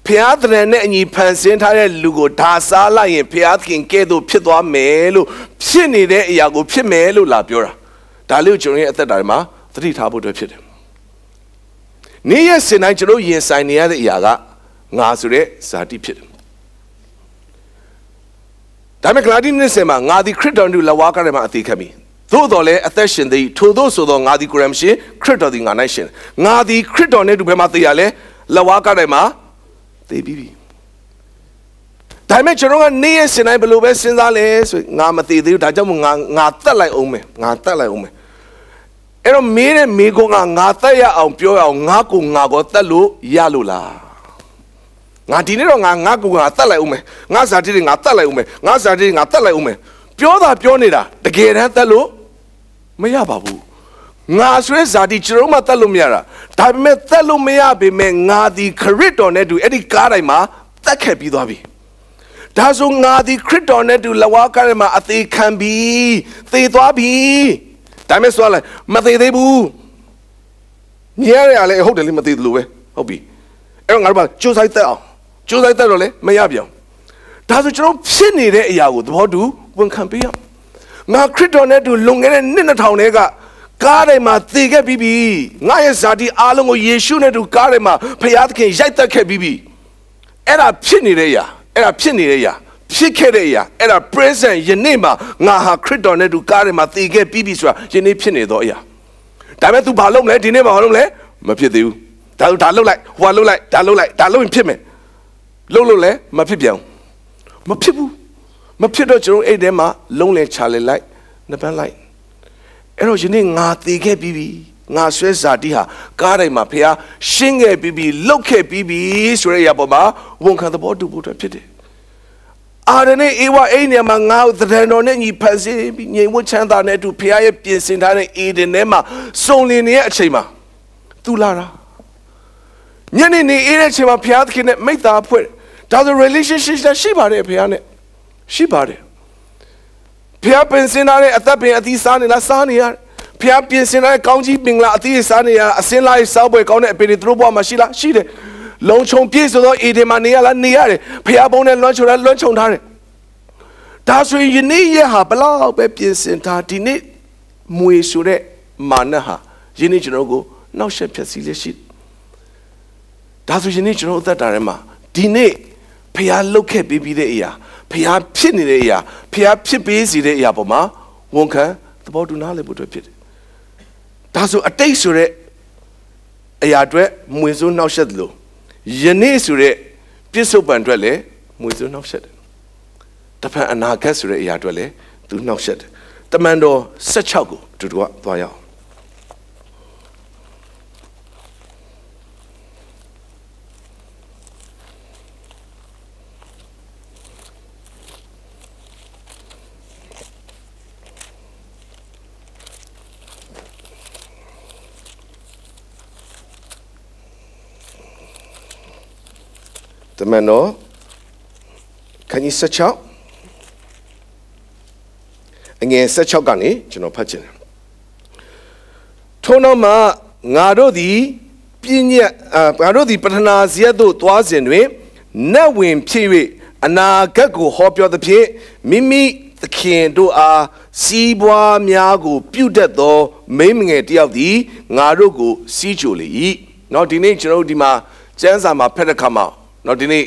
Speaker 1: ဖျားသဏ္ဍာန်နဲ့အညီဖန်ဆင်းထားတဲ့လူကိုဒါစားလိုက်ရင်ဖျားသခင်ကဲ့သို့ဖြစ်သွားမယ်လို့ဖြစ်နေတဲ့အရာကိုဖြစ်မယ်လို့လာပြောတာဒါလေးကိုကျွန်တော်ရဲ့အသက်တာမှာသတိထားဖို့အတွက်ဖြစ်တယ်။နေ့ရက်စင်တိုင်းကျွန်တော်ရင်ဆိုင်နေရတဲ့အရာကငါဆိုတဲ့ဇာတိဖြစ်တယ်။ဒါပေမဲ့ဂလာတိနစ်စင်မှာငါဒီခရစ်တော်တို့လဝါကထဲမှာအသေးခံပြီသို့တော်လည်းအသက်ရှင်သည်ထိုသို့ဆိုသောငါသည်ကိုယ်ရမရှိခရစ်တော်သည်ငါ၌ရှင်ငါသည်ခရစ်တော်နဲ့တူဘယ်မှာသိရလဲလက်ဝါးကတိုင်းမှာသိပြီးပြီဒါပေမဲ့ကျွန်တော်ကနေ့ရက်စဉ်တိုင်းဘယ်လိုပဲစဉ်းစားလဲဆိုငါမသိသေးဘူးဒါကြောင့်မို့ငါငါတက်လိုက်အောင်မယ်ငါတက်လိုက်အောင်မယ်အဲ့တော့မင်းနဲ့မိကုန်းကငါတက်ရအောင်ပြောရအောင်ငါကိုငါကိုတက်လို့ရလို့လားငါဒီနေ့တော့ငါငါကိုငါတက်လိုက်အောင်မယ်ငါဇာတိတွေငါတက်လိုက်အောင်မယ်ငါဇာတိတွေငါတက်လိုက်အောင်မယ်ပြောတာပြောနေတာတကယ်တမ်းတက်လို့မရပါဘူးငါဆိုတဲ့ဇာတိကျွန်တော်မှတတ်လို့မရတာဒါပေမဲ့တတ်လို့မရပေမဲ့ငါဒီခရစ်တော်နဲ့တူအဲ့ဒီကားတိုင်းမှာတတ်ခဲ့ပြီးသွားပြီဒါဆိုငါဒီခရစ်တော်နဲ့တူလဝါကားတိုင်းမှာအသေးခံပြီးသေသွားပြီဒါပေမဲ့ဆိုရလဲမသေးသေးဘူးညရရလဲဟုတ်တယ်လေမသေးသလိုပဲဟုတ်ပြီအဲ့တော့ငါတို့ကကြိုးစားတတ်အောင်ကြိုးစားတတ်တော့လေမရပြောင်းဒါဆိုကျွန်တော်ဖြစ်နေတဲ့အရာကိုသဘောတူဝန်ခံပေးရအောင်ငါခရစ်တော်နဲ့တူလွန်ခဲ့တဲ့နှစ်2000ထဲကကားတိုင်းမှာသေခဲ့ပြီးပြီငါရဲ့ဇာတိအားလုံးကိုယေရှုနဲ့တူကားတိုင်းမှာဖျားသခင်ရိုက်တက်ခဲ့ပြီးပြီအဲ့ဒါဖြစ်နေတဲ့ရာအဲ့ဒါဖြစ်နေတဲ့ရာဖြစ်ခဲ့တဲ့အရာအဲ့ဒါ present ယနေ့မှာငါဟာခရစ်တော်နဲ့တူကားထဲမှာတည်ခဲ့ပြီးပြီဆိုတာယနေ့ဖြစ်နေတော့အရာဒါပေမဲ့ तू ဘာလုပ်မလဲဒီနေ့ဘာလုပ်မလဲမဖြစ်သေးဘူးဒါဒါလုပ်လိုက်ဟိုကလုပ်လိုက်ဒါလုပ်လိုက်ဒါလုပ်ရင်ဖြစ်မယ်လုပ်လို့လဲမဖြစ်ပြန်ဘူးမဖြစ်ဘူးမဖြစ်တော့ကျွန်တော်အဲ့ထဲမှာလုံးလဲချလဲလိုက်နှပန်းလိုက်အဲ့တော့ယနေ့ငါသေခဲ့ပြီးပြီငါဆွဲဇာတိဟာကားတိုင်းမှာဖះရှင်းခဲ့ပြီးပြီလှုပ်ခဲ့ပြီးပြီဆိုတဲ့အရာပေါ်မှာဝန်ခံသဘောတူဖို့အတွက်ဖြစ်တယ်အာရနဲ့အေဝအိနေမှာငါ့ကိုသဒံတော်နဲ့ညီဖန်ဆင်းပြီးငြိမ်ဝှချမ်းသာနဲ့အတူဖះရဲ့ပြင်ဆင်ထားတဲ့အေဒင်ထဲမှာစုံလင်နေတဲ့အချိန်မှာသူလာတာညနေနေအေးတဲ့အချိန်မှာဖះသခင်နဲ့မိသားဖွဲ့ဒါဆို relationship ရှိပါတယ်ဖះနဲ့ရှိပါတယ်ဖျားပင်စင်လာတဲ့အသက်ပင်အသီးစားနေလားစားနေရတယ်ဖျားပင်စင်လာတဲ့ကောင်းကြီးပင်လာအသီးစားနေရအစင်းလိုက်စားပွဲကောင်းတဲ့အပင်တွေသူတို့ဘဝမှာရှိလားရှိတယ်လုံခြုံပြည့်စုံသောအေဒီမှာနေရလားနေရတယ်ဖျားပုံးနဲ့လွှမ်းခြုံတာလွှမ်းခြုံထားတယ်ဒါဆိုရင်ယနေ့ရက်ဟာဘလောက်ပဲပြင်ဆင်ထားဒီနေ့မွေဆိုတဲ့မာနဟာယနေ့ကျွန်တော်ကိုနှောက်ယှက်ဖြစ်စီလက်ရှိဒါဆိုယနေ့ကျွန်တော်အသက်တာထဲမှာဒီနေ့ဖျားလုတ်ခဲ့ပြီးပြီးတဲ့အရာဖျားဖြစ်နေတဲ့အရာဖျားဖြစ်ပေးစီတဲ့အရာပေါ်မှာဝန်ခံသဘောတူနားလည်ဖို့အတွက်ဖြစ်တယ်။ဒါဆိုအတိတ်ဆိုတဲ့အရာအတွက်မွေဆိုးနှောက်ယှက်တယ်လို့ယနေ့ဆိုတဲ့ပြစ္ဆုတ်ပံအတွက်လည်းမွေဆိုးနှောက်ယှက်တယ်။တဖန်အနာဂတ်ဆိုတဲ့အရာအတွက်လည်းသူနှောက်ယှက်တယ်။တမန်တော်16ကိုတူတူကသွားရအောင်တမန်တော်ခန်းကြီး16အငယ်16ကနေကျွန်တော်ဖတ်ချင်တယ်ထို့နောက်မှာငါတို့သည်ပြည့်ညက်ငါတို့သည်ပထနာဇရက်သို့ သွားစဉ်တွင်နတ်ဝင်ဖြစ်၍အနာဂတ်ကိုဟောပြောသဖြင့်မိမိသခင်တို့အားစီးပွားများကို ပြုတ်တတ်သောမိမငယ်တယောက်သည်ငါတို့ကိုစီးကြိုလေ၏။နော်ဒီနေ့ကျွန်တော်တို့ဒီမှာကျမ်းစာမှာဖတ်တဲ့ခါမှာနော်ဒီနေ့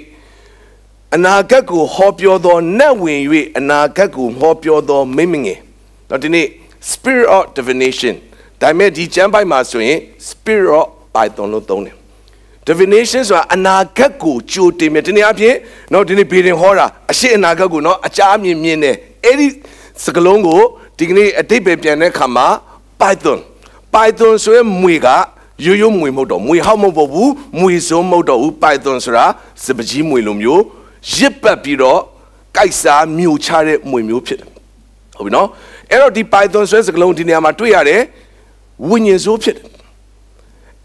Speaker 1: အနာဂတ်ကို ဟောပြောသောနတ်ဝင်၍အနာဂတ်ကိုဟောပြောသောမိမငယ်နော်ဒီနေ့ spirit of divination ဒါပေမဲ့ဒီကျမ်းပိုက်မှာဆိုရင် spirit of python လို့သုံးတယ် divination ဆိုတာအနာဂတ်ကိုကြိုတင်မြင်ဒီနေ့အဖြစ်နော်ဒီနေ့ဘေဒင်ဟောတာအရှိအနာဂတ်ကိုနော်အချားမြင်မြင်တယ်အဲ့ဒီစကလုံးကိုဒီကနေ့အတိတ်ပဲပြန်တဲ့ခါမှာ python python ဆိုရဲမွေကရိုးရိုးမွေမဟုတ်တော့မွေဟောက်မဟုတ်ဘူးမွေစုံမဟုတ်တော့ဘူးပိုက်သွန်ဆိုတာစပကြီးမွေလိုမျိုးရစ်ပတ်ပြီးတော့ကိုက်စားမြိုချတဲ့မွေမျိုးဖြစ်တယ်ဟုတ်ပြီနော်အဲ့တော့ဒီ Python ဆွဲစကားလုံးဒီနေရာမှာတွေ့ရတယ်ဝိညာဉ်ဆိုးဖြစ်တယ်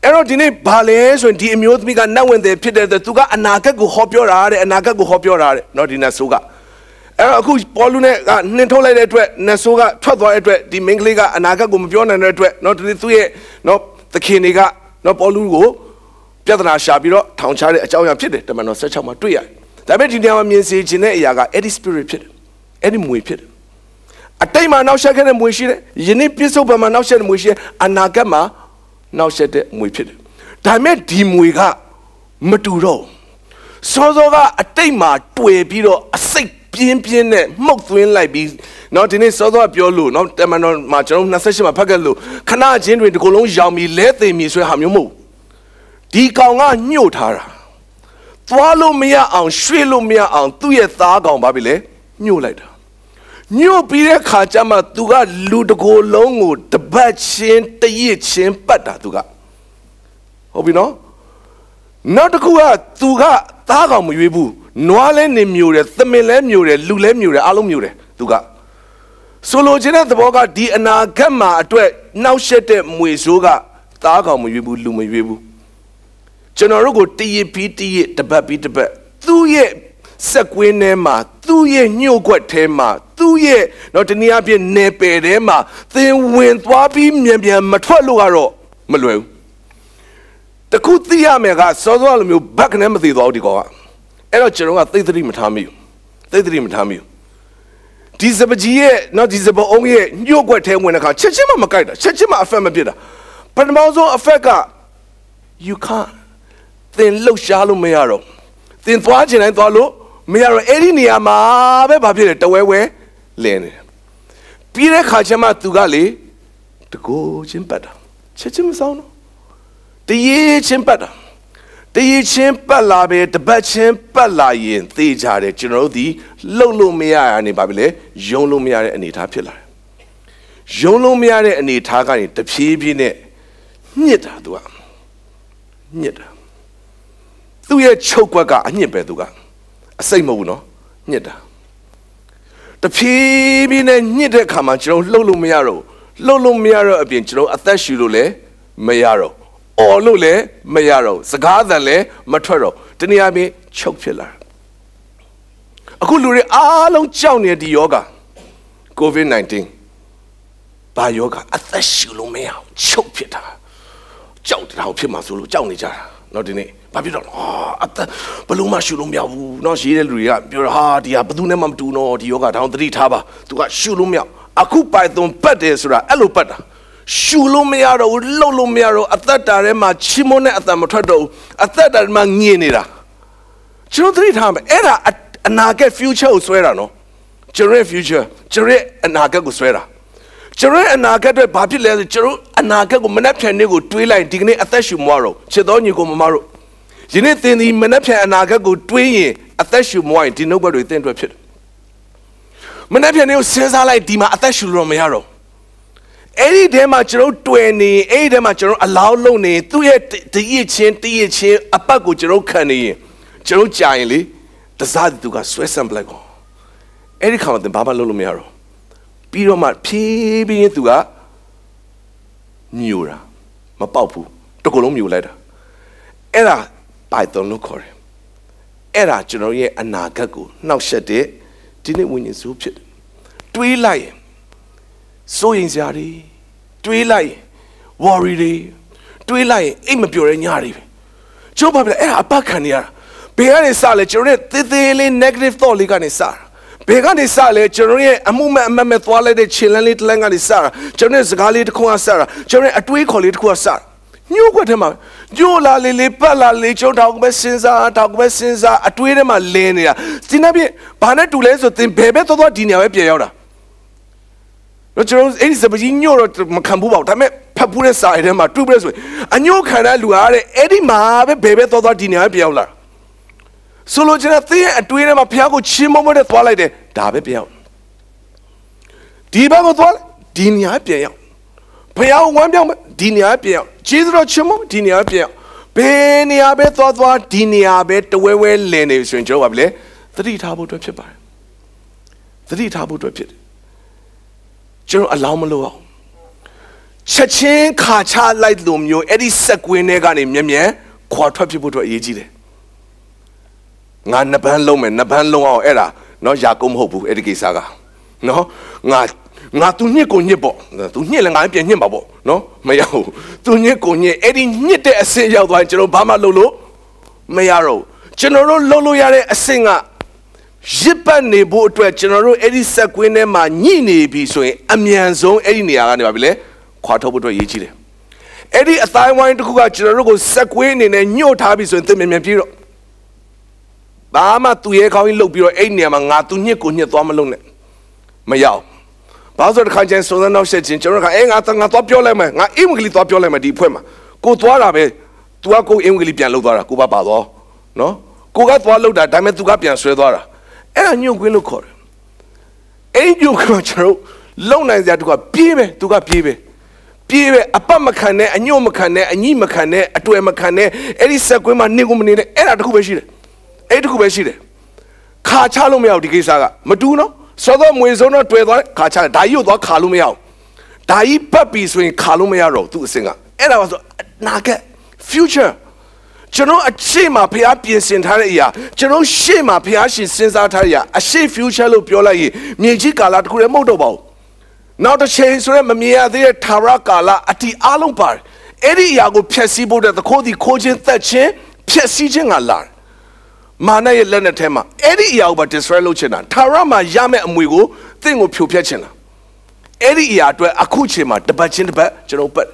Speaker 1: အဲ့တော့ဒီနေ့ဘာလဲဆိုရင်ဒီအမျိုးသမီးကနတ်ဝင်တယ်ဖြစ်တဲ့သူကအနာဂတ်ကိုဟောပြောတာတဲ့အနာဂတ်ကိုဟောပြောတာတဲ့နော်ဒီနတ်ဆိုးကအဲ့တော့အခုပေါ်လူနဲ့ကနှင်ထုတ်လိုက်တဲ့အတွက်နတ်ဆိုးကထွက်သွားတဲ့အတွက်ဒီမင်းကလေးကအနာဂတ်ကိုမပြောနိုင်တဲ့အတွက်နော်ဒီသူ့ရဲ့နော်သခင်တွေက နော်ပေါလုကိုပြဿနာရှာပြီးတော့ထောင်ချတဲ့အကြောင်းအရာဖြစ်တယ်တမန်တော်16မှာတွေ့ရတယ်။ဒါပေမဲ့ဒီနေရာမှာမြင်စေခြင်းတဲ့အရာကအဲ့ဒီ spirit ဖြစ်တယ်။အဲ့ဒီမွေဖြစ်တယ်။အတိတ်မှာနောက်ဆက်ခဲ့တဲ့မွေရှိတယ်။ယနေ့ပြစ္ဆုတ်ပံမှာနောက်ဆက်တဲ့မွေရှိတယ်။အနာဂတ်မှာနောက်ဆက်တဲ့မွေဖြစ်တယ်။ဒါပေမဲ့ဒီမွေကမတူတော့စောစောကအတိတ်မှာ တွေ့ပြီးတော့အစိတ်ပြင်းပြင်းနဲ့မှုတ်သွင်းလိုက်ပြီးเนาะဒီနေ့စောစောပြောလို့เนาะတမန်တော်မှာကျွန်တော်28မှာဖတ်ခဲ့လို့ခဏချင်းတွင်ဒီကိုယ်လုံးရောင်ပြီးလဲသိမ်ပြီးဆိုဟာမျိုးမဟုတ်ဒီကောင်ကညှို့ထားတာသွားလို့မရအောင်ရွှေ့လို့မရအောင်သူ့ရဲ့သားကောင်ဘာဖြစ်လဲညှို့လိုက်တာညှို့ပြီးတဲ့ခါကျမှသူကလူတကိုယ်လုံးကိုတပတ်ချင်းတရစ်ချင်းပတ်တာသူကဟုတ်ပြီနော်နောက်တစ်ခုကသူကသားကောင်မရွေးဘူးနွားလဲနေမျိုးတယ်သမင်လဲမျိုးတယ်လူလဲမျိုးတယ်အားလုံးမျိုးတယ်သူကဆိုလိုချင်တဲ့သဘောကဒီအနာဂတ်မှာအတွက်နှောက်ရှက်တဲ့မွေဆိုးကသားကောင်မရွေးဘူးလူမရွေးဘူးကျွန်တော်တို့ကိုတည်ပြီးတည်တပတ်ပြီးတပတ်သူ့ရဲ့စက်ကွင်းထဲမှာသူ့ရဲ့ညှို့ခွက်ထဲမှာသူ့ရဲ့တော့တနည်းအားဖြင့်နယ်ပယ်ထဲမှာသင်ဝင်သွားပြီးမြန်မြန်မထွက်လို့ကတော့မလွယ်ဘူးတခုသိရမယ်ကစောစောလိုမျိုးဘက်ကနေမသိသွားဘူးဒီကောင်ကအဲ့တော့ကျွန်တော်ကသိသတိမထားမိဘူးသိသတိမထားမိဘူးဒီစပကြီးရဲ့နော်ဒီစပအုံးရဲ့ညှို့ွက်ထဲဝင်တဲ့ခါချက်ချင်းမှမကြိုက်တာချက်ချင်းမှ effect မဖြစ်တာပထမဆုံး effect က you can't သင်လှုပ်ရှားလို့မရတော့သင်သွားခြင်းတိုင်းသွားလို့မရတော့အဲ့ဒီနေရာမှာပဲဘာဖြစ်လဲတဝဲဝဲလဲနေတယ်ပြီးတဲ့ခါချင်းမှသူကလေတကိုးချင်းပတ်တာချက်ချင်းမဆောင်တော့တရေချင်းပတ်တာတည်ချင်းပတ်လာပဲတပတ်ချင်းပတ်လာရင်သေကြတယ်ကျွန်တော်တို့ဒီလှုပ်လို့မရရနေပါပြီလေယုံလို့မရတဲ့အနေအထားဖြစ်လာတယ်ယုံလို့မရတဲ့အနေအထားကနေတဖြည်းဖြည်းနဲ့ညစ်တာသူကညစ်တာသူ့ရဲ့ချုပ်ကွက်ကအညစ်ပဲသူကအစိတ်မဟုတ်ဘူးနော်ညစ်တာတဖြည်းဖြည်းနဲ့ညစ်တဲ့ခါမှာကျွန်တော်လှုပ်လို့မရတော့လှုပ်လို့မရတော့အပြင်ကျွန်တော်အသက်ရှူလို့လည်းမရတော့အော်လို့လည်းမရတော့စကားသံလည်းမထွက်တော့တနည်းအားဖြင့်ချုပ်ဖြစ်လာအခုလူတွေအားလုံးကြောက်နေတဲ့ဒီယောဂ COVID-19 ဘာယောဂအသက်ရှူလို့မရအောင်ချုပ်ဖြစ်တာကြောက်တာဖြစ်မှာဆိုလို့ကြောက်နေကြတာเนาะဒီနေ့ဘာဖြစ်တော့လဲအသက်ဘလို့မှရှူလို့မရဘူးเนาะရေးတဲ့လူတွေကပြောတာဟာဒီဟာဘသူနဲ့မှမတူတော့ဒီယောဂဒါအောင်သတိထားပါ तू ကရှူလို့မရအခု Python ပတ်တယ်ဆိုတာအဲ့လိုပတ်တာရှူလို့မရတော့ဘူးလှုပ်လို့မရတော့အသက်တာထဲမှာချီးမွမ်းတဲ့အတန်မထွက်တော့ဘူးအသက်တာထဲမှာငြင်နေတာကျွန်တော်သတိထားမယ်အဲ့ဒါအနာဂတ် future ကိုဆွဲတာနော်ကျွန်တော် future ကျွန်တော်အနာဂတ်ကိုဆွဲတာကျွန်တော်အနာဂတ်အတွက်ဘာဖြစ်လဲဆိုကျွန်တော်အနာဂတ်ကိုမနှက်ဖြန်နေ့ကို တွေးလိုက်ဒီကနေ့အသက်ရှူမွားတော့ချစ်တော်ညီကိုမမတို့ယနေ့သင်ဒီမနှက်ဖြန်အနာဂတ်ကိုတွေးရင်အသက်ရှူမွားရင်ဒီနှုတ်ဘက်တွေသင်အတွက်ဖြစ်တယ်မနှက်ဖြန်နေ့ကိုစဉ်းစားလိုက်ဒီမှာအသက်ရှူလို့မရတော့အဲ့ဒီထဲမှာကျွန်တော်တွေ့နေအဲ့ဒီထဲမှာကျွန်တော်အလောင်းလုံးနေသူ့ရဲ့တည်ရချင်းတည်ရချင်းအပတ်ကိုကျွန်တော်ခံနေရင်ကျွန်တော်ကြာရင်လေတစားသူကဆွဲဆံပလိုက်ကောအဲ့ဒီခါမှာသင်ဘာမှလုပ်လို့မရတော့ပြီးတော့မှဖြည်းဖြည်းချင်းသူကညိုတာမပေါက်ဘူးတကူလုံးညိုလိုက်တာအဲ့ဒါပိုက်သွန်လို့ခေါ်တယ်အဲ့ဒါကျွန်တော်ရဲ့အနာဂတ်ကိုနှောက်ယှက်တဲ့ဒီနေ့ဝိညာဉ်စုဖြစ်တယ်တွေးလိုက်ရင်စိုးရင်စရာတွေတွေးလိုက် worry တွေတွေးလိုက်ရင်အိတ်မပျော်တဲ့ညတွေပဲကျွန်တော်ဘာဖြစ်လဲအဲ့ဒါအပတ်ခံနေရတာဘယ်ကနေစလဲကျွန်တော်ရဲ့သေးသေးလေး negative thought လေးကနေစတာဘယ်ကနေစလဲကျွန်တော်ရဲ့အမှုမဲ့အမတ်မဲ့သွားလိုက်တဲ့ challenge လေးတစ်လန်းကနေစတာကျွန်တော်ရဲ့စကားလေးတစ်ခွန်းကစတာကျွန်တော်ရဲ့အတွေးခေါ်လေးတစ်ခုကစတာညှို့ခွက်ထဲမှာညှို့လာလေလေပတ်လာလေကျွန်တော်တောင်ပဲစဉ်းစားတောင်ပဲစဉ်းစားအတွေးထဲမှာလင်းနေတာဒီနေ့ပြဘာနဲ့တူလဲဆိုသင်ဘယ်ဘက်သွားသွားဒီနေရာပဲပြေရောက်တာတော့ကျွန်တော်အဲ့ဒီစပကြီးညို့တော့မခံဘူးပါဘူးဒါပေမဲ့ဖတ်ဘူးတဲ့စာရီထဲမှာတွေ့ပြလဲဆိုရင်အညို့ခံတဲ့လူအားတဲ့အဲ့ဒီမှာပဲဘယ်ပဲသွားသွားဒီနေရာပြောင်းလာဆိုလိုချင်တဲ့သင်ရဲ့အတွေးထဲမှာဘုရားကိုချင်းမုံမတဲ့သွားလိုက်တယ်ဒါပဲပြောင်းဒီဘက်ကိုသွားဒီနေရာပြန်ရောက်ဘုရားဝမ်းပြောင်းဒီနေရာပြန်ရောက်ခြေစတော်ချင်းမုံဒီနေရာပြန်ရောက်ဘယ်နေရာပဲသွားသွားဒီနေရာပဲတဝဲဝဲလည်နေဆိုရင်ကျွန်တော်ကဗလဲသတိထားဖို့အတွက်ဖြစ်ပါတယ်သတိထားဖို့အတွက်ဖြစ်တယ်ကျွန်တော်အလောင်းမလို့အောင်ချက်ချင်းခါချလိုက်လို့မျိုးအဲ့ဒီဆက်ကွင်းထဲကနေမြဲမြဲခွာထွက်ဖြစ်ဖို့အတွက်အရေးကြီးတယ်ငါနှစ်ပန်းလုံးမယ်နှစ်ပန်းလုံးအောင်အဲ့ဒါနော်ရာကုန်မဟုတ်ဘူးအဲ့ဒီကိစ္စကနော်ငါငါသူညစ်ကိုညစ်ပေါ့သူညစ်လည်းငါပြန်ညစ်ပါပေါ့နော်မရဘူးသူညစ်ကိုညစ်အဲ့ဒီညစ်တဲ့အဆင့်ရောက်သွားရင်ကျွန်တော်ဘာမှလုပ်လို့မရတော့ကျွန်တော်တို့လုပ်လို့ရတဲ့အဆင့်ကရစ်ပတ်နေဖို့အတွက်ကျွန်တော်တို့အဲ့ဒီဆက်ကွင်းထဲမှာညှိနေပြီဆိုရင် အမြန်ဆုံးအဲ့ဒီနေရာကနေပါပြီလေခွာထုတ်ဖို့အတွက်ရည်ကြီးတယ်အဲ့ဒီအတိုင်းဝိုင်းတစ်ခုကကျွန်တော်တို့ကိုဆက်ကွင်းအနေနဲ့ညှို့ထားပြီဆိုရင်သင်မြန်မြန်ပြေးတော့ဘာမှသူရဲခေါင်းကြီးလှုပ်ပြီးတော့အဲ့နေရာမှာငါသူညှစ်ကိုညှစ်သွားမလုံးနဲ့မရောက်ဘာလို့တခါကျရင်စုံစမ်းနောက်ဆက်ခြင်းကျွန်တော်ကအဲငါငါသွားပြောလိုက်မယ်ငါအင်္ဂလိပ်သွားပြောလိုက်မယ်ဒီအဖွဲ့မှာကိုသွားတာပဲ तू ကကိုအင်္ဂလိပ်ပြန်လှုပ်သွားတာကိုပါပါသွားနော်ကိုကသွားလှုပ်တာဒါပေမဲ့ तू ကပြန်ဆွဲသွားတာအဲ့ဒါညွန့်ကွင်းလို့ခေါ်တယ်အင်ဂျိုကကျွန်တော်လုံနိုင်စရာတူကပြေးပဲသူကပြေးပဲပြေးပဲအပတ်မခံနဲ့အညွန့်မခံနဲ့အညိမခံနဲ့အတွေ့မခံနဲ့အဲ့ဒီဆက်ကွင်းမှာနေကုန်မနေနဲ့အဲ့ဒါတခုပဲရှိတယ်အဲ့တခုပဲရှိတယ်ခါချလို့မရဘူးဒီကိစ္စက မတူနော်စောစောမွေစုံတော့တွေ့သွားခါချတယ်ဒါကြီးကိုသွားခါလို့မရဘူးဒါကြီးပတ်ပြီဆိုရင်ခါလို့မရတော့သူအစင်ကအဲ့ဒါပါဆိုနာကက် future ကျွန်တော်အရှိမဖျားပြင်ဆင်ထားတဲ့အရာကျွန်တော်ရှေ့မှာဖျားရှင်စဉ်းစားထားတဲ့အရာအရှိ future လို့ပြောလိုက်ရင်မြေကြီးကာလတစ်ခုလည်းမဟုတ်တော့ပါဘူးနောက်တစ်ချိန်ဆိုရက်မမြင်ရသေးတဲ့ထာဝရကာလအတီအားလုံးပါတယ်အဲ့ဒီအရာကိုဖျက်ဆီးဖို့တဲ့သခိုးဒီခိုးခြင်းသက်ခြင်းဖျက်ဆီးခြင်းကလာတယ်မာနရဲ့လက်နဲ့ထဲမှာအဲ့ဒီအရာကိုပါ disrupt လုပ်ချင်တာထာဝရမှာရမယ့်အမွေကိုတင့်ကိုဖြိုဖျက်ချင်တာအဲ့ဒီအရာအတွက်အခုချိန်မှာတပတ်ချင်းတပတ်ကျွန်တော်ပတ်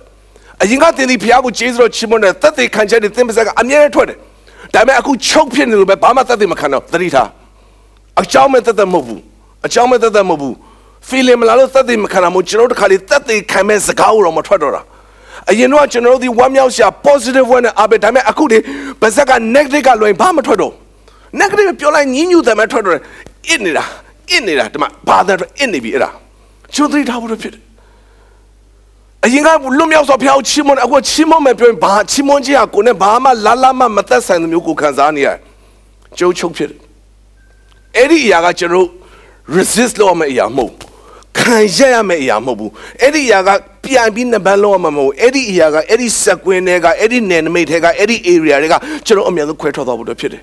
Speaker 1: အရင်ကသင်ဒီဖျားကိုကျေးဇူးတော်ချီးမွမ်းတယ်သက်သေခံချက်တွေသင်ပါစက်ကအမြဲထွက်တယ်ဒါပေမဲ့အခုချုပ်ဖြစ်နေလို့ပဲဘာမှသက်သေမခံတော့သတိထားအကြောင်းမဲ့သက်သက်မဟုတ်ဘူးအကြောင်းမဲ့သက်သက်မဟုတ်ဘူး feeling မလာလို့သက်သေမခံတာမို့ကျွန်တော်တို့တစ်ခါလေသက်သေခံမဲ့စကားကိုတော့မထွက်တော့တာအရင်တော့ကျွန်တော်တို့ဒီဝမ်းမြောက်စရာ positive ဝမ်းနဲ့အားပဲဒါပေမဲ့အခုဒီပါစက်က negative ကလွင်ဘာမှထွက်တော့ negative ပြောလိုက်ညင်းညူတယ်မဲ့ထွက်တော့တယ်အစ်နေတာအစ်နေတာဒီမှာဘာသာတော့အစ်နေပြီအဲ့ဒါကျွန်တော်သတိထားဖို့တော့ဖြစ်တယ်အရင်ကလွတ်မြောက်စွာဖျောက်ချီးမွမ်းအခုချီးမွမ်းမယ်ပြောရင်ဘာချီးမွမ်းခြင်းဟာကိုယ်နဲ့ဘာမှလာလာမှမသက်ဆိုင်သမျိုးကိုခံစားနေရကျုပ်ချုပ်ဖြစ်တယ်အဲ့ဒီအရာကကျွန်တော် resist လုပ်ရမယ့်အရာမဟုတ်ခံရရမယ့်အရာမဟုတ်ဘူးအဲ့ဒီအရာကပြန်ပြီးနှစ်ပတ်လောက်မှမဟုတ်အဲ့ဒီအရာကအဲ့ဒီစကွင်းတွေကအဲ့ဒီနယ်နိမိတ်တွေကအဲ့ဒီ area တွေကကျွန်တော်အများဆုံးခွဲထွက်သွားဖို့အတွက်ဖြစ်တယ်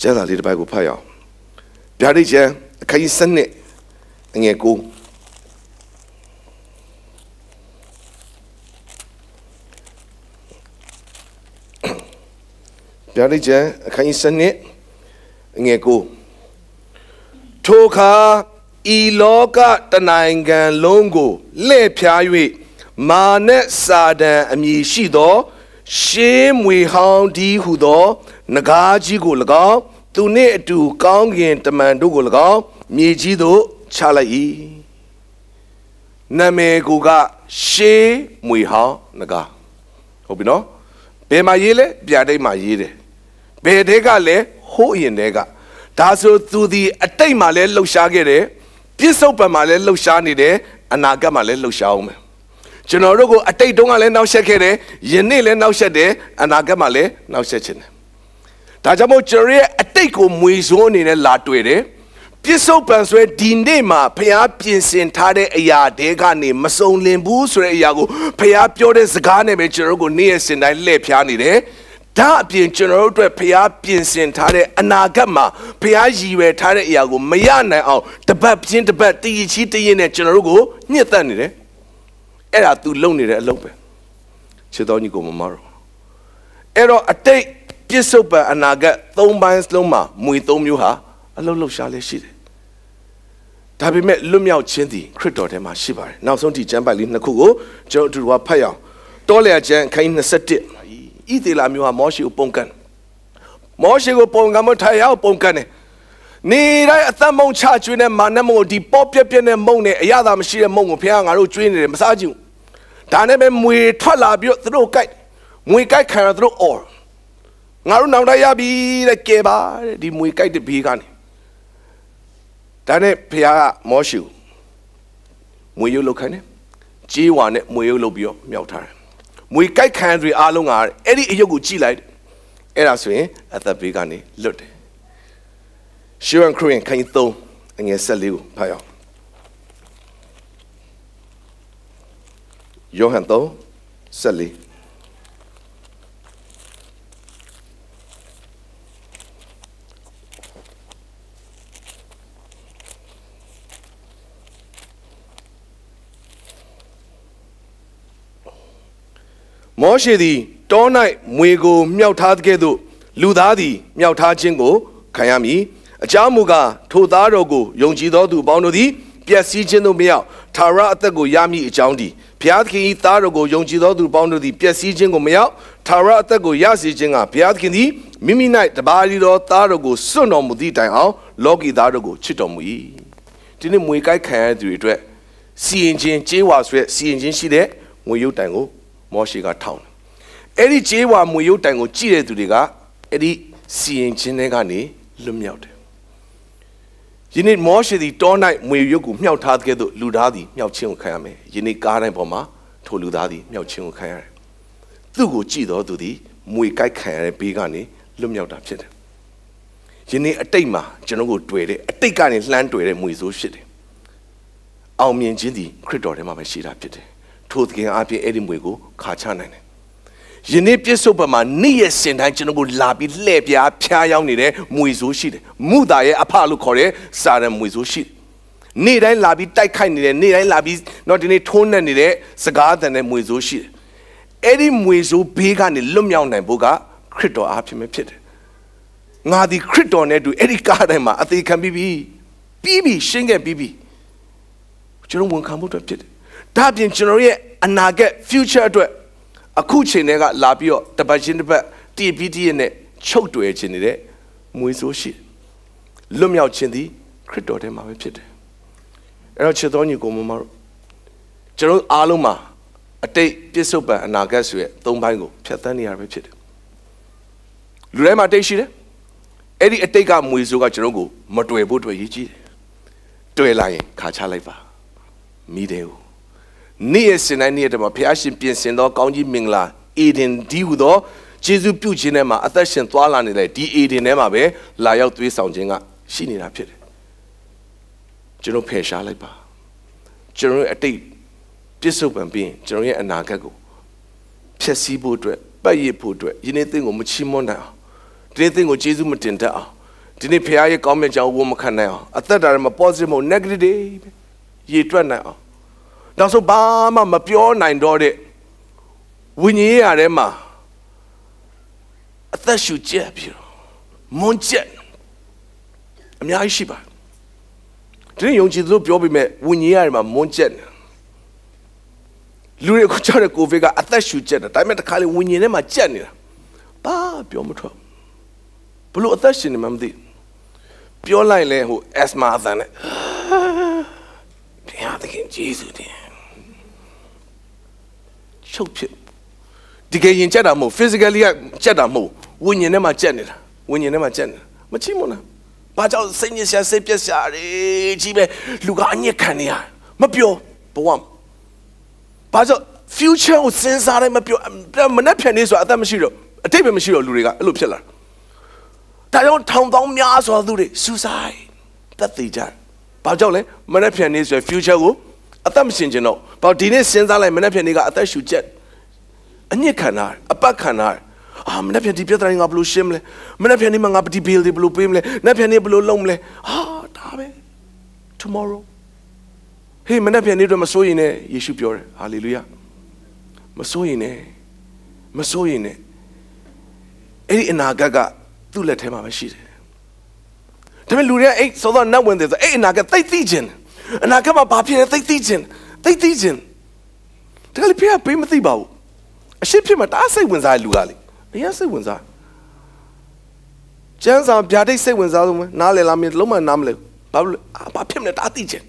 Speaker 1: ကျမ်းစာလေးတစ်ပိုက်ကိုဖတ်ရအောင်ဗျာဒိတ်ကျမ်းအခန်းကြီး7အငယ်9ဗျာဒိတ်ကျမ်းအခန်းကြီးစနစ်အငယ်ကိုထိုအခါဤလောကတနိုင်ငံလုံးကိုလှည့်ဖြား၍မာနစာတန်အမည်ရှိသောရှေးမွေဟောင်းဒီဟုသောနဂါးကြီးကို၎င်းသူနှင့်အတူကောင်းကင်တမန်တို့ကို၎င်းမြေကြီးသို့ချလိုက်၏နာမည်ကိုကရှေးမွေဟောင်းနဂါဟုတ်ပြီနော်ဘယ်မှာရေးလဲပြာဒိတ်မှာရေးတယ်ဘယ်တဲကလဲဟိုးအရင်တဲကဒါဆိုသူဒီအတိတ်မှာလဲလှုပ်ရှားခဲ့တယ်ပြစ္ဆုတ်ပံမှာလဲလှုပ်ရှားနေတယ်အနာဂတ်မှာလဲလှုပ်ရှားအောင်မယ်ကျွန်တော်တို့ကိုအတိတ်တုန်းကလည်းနှောက်ယှက်ခဲ့တယ်ယနေ့လည်းနှောက်ယှက်တယ်အနာဂတ်မှာလည်းနှောက်ယှက်ခြင်းတယ်ဒါကြောင့်မို့ကျွန်တော်ရဲ့အတိတ်ကိုမွေဆိုးအနေနဲ့လာတွေ့တယ်ပြစ္ဆုတ်ပံဆွဲဒီနေ့မှာဖျားပြင်ဆင်ထားတဲ့အရာတဲကနေမစုံလင်ဘူးဆိုတဲ့အရာကိုဖျားပြောတဲ့စကားနဲ့ပဲကျွန်တော်တို့ကိုနေ့ရက်စဉ်တိုင်းလှည့်ဖျားနေတယ်ဒါအပြင်ကျွန်တော်တို့အတွက်ဖျားပြင်ဆင်ထားတဲ့အနာဂတ်မှာဖျားရည်ရွယ်ထားတဲ့အရာကိုမရနိုင်အောင်တပတ်ပြင်းတပတ်တည်ချီတည်ရင်နဲ့ကျွန်တော်တို့ကိုညှစ်သက်နေတယ်အဲ့ဒါ तू လုံနေတဲ့အလုပ်ပဲခြေတော်ညီကိုမမတော့အဲ့တော့အတိတ်ပြစ္ဆုတ်ပံအနာဂတ်၃ပိုင်းစလုံးမှာမွေ၃မျိုးဟာအလုံးလှရှားလဲရှိတယ်ဒါပေမဲ့လွတ်မြောက်ခြင်းသည်ခရစ်တော်ထဲမှာရှိပါတယ်နောက်ဆုံးဒီကျမ်းပိုက်လေးနှစ်ခုကိုကျွန်တော်တို့ကဖတ်ရအောင်တောလျာကျမ်းခန်း21ဣသေလမျိုးဟာမောရှေကိုပုန်ကန်မောရှေကိုပုန်ကန်မထိုင်ရအောင်ပုန်ကန်တယ်နေတိုင်းအသက်မုံချကျွေးတဲ့မာနမုံကိုဒီပေါပြက်ပြက်နဲ့မုံနဲ့အရသာမရှိတဲ့မုံကိုဖခင်ကငါတို့ကျွေးနေတယ်မစားကြည့်ဘူးဒါနဲ့ပဲမွေထွက်လာပြီးသူတို့ကြိုက်မွေကြိုက်ခံရသူတို့အော်ငါတို့နောင်တရပြီတဲ့ကဲပါတဲ့ဒီမွေကြိုက်တဲ့ဘေးကနေဒါနဲ့ဖခင်ကမောရှေကိုမွေရုပ်လောက်ခိုင်းတယ်ကြေးဝါနဲ့မွေရုပ်လောက်ပြီးတော့မြောက်ထားတယ်မွေကြိုက်ခံတွေအားလုံးကအဲ့ဒီအယုတ်ကိုကြည်လိုက်အဲ့ဒါဆိုရင်အသက်ဘေးကနေလွတ်တယ်ရှေးဝန်ခရင်ခိုင်သုံးအငယ်၁၄ကိုဖတ်ရအောင်ယောဟန်၃၁၄မောရှေသည်တော၌မွေကိုမြောက်ထားကဲ့သို့လူသားသည်မြောက်ထားခြင်းကိုခံရမည်အကြောင်းမူကားထိုသားတော်ကိုယုံကြည်သောသူပေါင်းတို့သည်ပျက်စီးခြင်းတို့မရောက်သာရအသက်ကိုရမည်အကြောင်းဒီဘုရားသခင်၏သားတော်ကိုယုံကြည်သောသူပေါင်းတို့သည်ပျက်စီးခြင်းကိုမရောက်သာရအသက်ကိုရစေခြင်းကဘုရားသခင်သည်မိမိ၌တပါးရီသောသားတော်ကိုစွန့်တော်မူသည့်တိုင်အောင်လောကီသားတော်ကိုချစ်တော်မူ၏ဒီနေ့မွေကိုက်ခံရသူတွေအတွက်စီရင်ခြင်းကျေးဝါဆိုရက်စီရင်ခြင်းရှိတဲ့ငွေရုပ်တိုင်ကိုမောရှိကထောင်းတယ်အဲ့ဒီခြေဝါမွေရုပ်တိုင်ကို ကြည့်တဲ့သူတွေကအဲ့ဒီစီရင်ခြင်းတွေကနေလွတ်မြောက်တယ်ယနေ့မောရှိသည်တော၌မွေရုပ်ကိုမြှောက်ထားတဲ့ကဲ့သို့လူသားသည်မြှောက်ခြင်းကိုခံရမယ်ယနေ့ကားတိုင်းပေါ်မှာထိုလူသားသည်မြှောက်ခြင်းကိုခံရတယ်သူ့ကိုကြည့်တော်သူသည်မွေကြိုက်ခံရတဲ့ဘေးကနေလွတ်မြောက်တာဖြစ်တယ်ယနေ့အတိတ်မှာကျွန်တော်တို့တွေ့တဲ့အတိတ်ကနေလှမ်းတွေ့တဲ့မွေဆိုးဖြစ်တယ်အောင်မြင်ခြင်းသည်ခရစ်တော်ထဲမှာပဲရှိတာဖြစ်တယ်ထိုသခင်အပြင်အဲ့ဒီမွေကိုခါချနိုင်တယ်ယနေ့ပြစ္ဆုတ်ပမှာနေ့ရက်စင်တိုင်းကျွန်တော်ကိုလာပြီးလှည့်ပြားဖျားရောက်နေတဲ့မွေဆိုးရှိတယ်။မုသာရဲ့အဖလို့ခေါ်တဲ့စာရန်မွေဆိုးရှိတယ်။နေ့တိုင်းလာပြီးတိုက်ခိုက်နေတယ်နေ့တိုင်းလာပြီးတော့ဒီနေ့ထုံးနှက်နေတဲ့စကားသံတဲ့မွေဆိုးရှိတယ်။အဲ့ဒီမွေဆိုးဘေးကနေလွတ်မြောက်နိုင်ဖို့ကခရစ်တော်အားဖြင့်ပဲဖြစ်တယ်။ငါဒီခရစ်တော်နဲ့တူအဲ့ဒီကားတိုင်းမှာအသေးခံပြီးပြီးပြီးရှင်းခဲ့ပြီးပြီးကျွန်တော်ဝန်ခံဖို့အတွက်ဖြစ်တယ်ဒါအပြင်ကျွန်တော်ရဲ့အနာဂတ် future အတွက်အခုချိန်တွေကလာပြီးတော့တပတ်ချင်းတစ်ပတ်တည်ပြီးတည်ရနဲ့ချုပ်တွယ်ခြင်းနေတဲ့မွေးဆိုးရှိလွတ်မြောက်ခြင်းသည်ခရစ်တော်ထဲမှာပဲဖြစ်တယ်အဲ့တော့ချစ်တော်ညီကိုမမတို့ကျွန်တော်အားလုံးမှာအတိတ်ပြစ္ဆုတ်ပံအနာဂတ်ဆိုရဲ့သုံးပိုင်းကိုဖြတ်သန်းနေရပဲဖြစ်တယ်လူတိုင်းမှာအတိတ်ရှိတယ်အဲ့ဒီအတိတ်ကမွေဆိုးကကျွန်တော်ကို မတွေ့ဖို့တွေ့ရည်ကြီးတယ်တွေ့လိုက်ရင်ခါချလိုက်ပါမိတယ်နေ့ရက်စင်တိုင်းနေ့ရက်တမှာဘုရားရှင်ပြင်ဆင်သောကောင်းကြီးမင်္ဂလာအေဒင်ဒီဟုသောယေရှုပြုခြင်းထဲမှာအသက်ရှင်သွားလာနေတဲ့ဒီအေဒင်ထဲမှာပဲလာရောက်သွေးဆောင်ခြင်းကရှိနေတာဖြစ်တယ်ကျွန်တော်ဖယ်ရှားလိုက်ပါကျွန်တော်ရဲ့အတိတ်ပြစ်ဆုံးပံပြီးကျွန်တော်ရဲ့အနာဂတ်ကိုဖျက်ဆီးဖို့အတွက်ပတ်ရစ်ဖို့အတွက်ယနေ့သင်ကိုမချီးမွမ်းနိုင်အောင်ဒီနေ့သင်ကိုယေရှုမတင်တတ်အောင်ဒီနေ့ဖခင်ရဲ့ကောင်းမြတ်ကြောင်းဝတ်မခံနိုင်အောင်အသက်တာတွေမှာ positive မဟုတ် negative တွေရေတွက်နိုင်အောင်နောက်ဆုံးဘာမှမပြောနိုင်တော့တဲ့ဝိညာဉ်ရေးရထဲမှာအသက်ရှူကျက်ပြီးတော့မွန်ကျက်အများကြီးရှိပါဒီနေ့ယုံကြည်သူပြောပြီးမဲ့ဝိညာဉ်ရေးရမှာမွန်ကျက်လူတွေကကြောက်တဲ့ကိုဗစ်ကအသက်ရှူကျက်တယ်ဒါပေမဲ့တခါလေဝိညာဉ်ထဲမှာကျက်နေတာဘာပြောမထွက်ဘလို့အသက်ရှင်နေမှမသိပြောလိုက်လဲဟိုအက်စမာအသံနဲ့ဘုရားသခင်ယေရှုတင်ရှုပ်ဖြစ်တကယ်ရင်ကြက်တာမဟုတ် physically ကကြက်တာမဟုတ်ဝိညာဉ်ထဲမှာကြက်နေတာဝိညာဉ်ထဲမှာကြက်နေတာမချိမလားဘာကြောင့်စိတ်ညစ်စရာစိတ်ပျက်စရာတွေကြီးပဲလူကအညစ်ခံနေရမပြောဘဝဘာကြောင့် future ကိုစဉ်းစားတိုင်းမပြောမနှက်ဖြန်နေဆိုတာအသက်မရှိတော့အတိတ်ပဲမရှိတော့လူတွေကအဲ့လိုဖြစ်လာဒါကြောင့်ထောင်ပေါင်းများစွာသူတွေ suicide တက်သေးကြဘာကြောင့်လဲမနှက်ဖြန်နေဆိုရယ် future ကိုအသက်မရှင်ကျင်တော့ဘာဒီနေ့စဉ်းစားလိုက်မနေ့ပြန်နေကအသက်ရှူချက်အညစ်ခံတာအပတ်ခံတာအာမနေ့ပြန်ဒီပြဿနာငါဘယ်လိုရှင်းမလဲမနေ့ပြန်နေမှာငါဒီ bill တွေဘယ်လိုပေးမလဲနေ့ပြန်နေဘယ်လိုလုပ်မလဲဟာဒါပဲ tomorrow ဟေးမနေ့ပြန်နေတော့မစိုးရင်နဲ့ယေရှုပြောတယ်ဟာလေလုယာမစိုးရင်နဲ့မစိုးရင်နဲ့အဲ့ဒီအနာဂတ်ကသူ့လက်ထဲမှာပဲရှိတယ်ဒါပေမဲ့လူတွေကအဲ့စောစောနတ်ဝင်တယ်ဆိုအဲ့အနာဂတ်သိသိခြင်းတယ်အနာဂတ်မှာဘာဖြစ်လဲသိသိချင်းသိသိချင်းတကယ်ပြရပေးမသိပါဘူးအရှိဖြစ်မှာတအားစိတ်ဝင်စားတဲ့လူကလေအရင်စိတ်ဝင်စားကျန်းစာဗျာဒိတ်စိတ်ဝင်စားဆုံးပဲနားလည်လားမင်းလုံးမနားမလဲဘာလို့ဘာဖြစ်မလဲတအားသိချင်း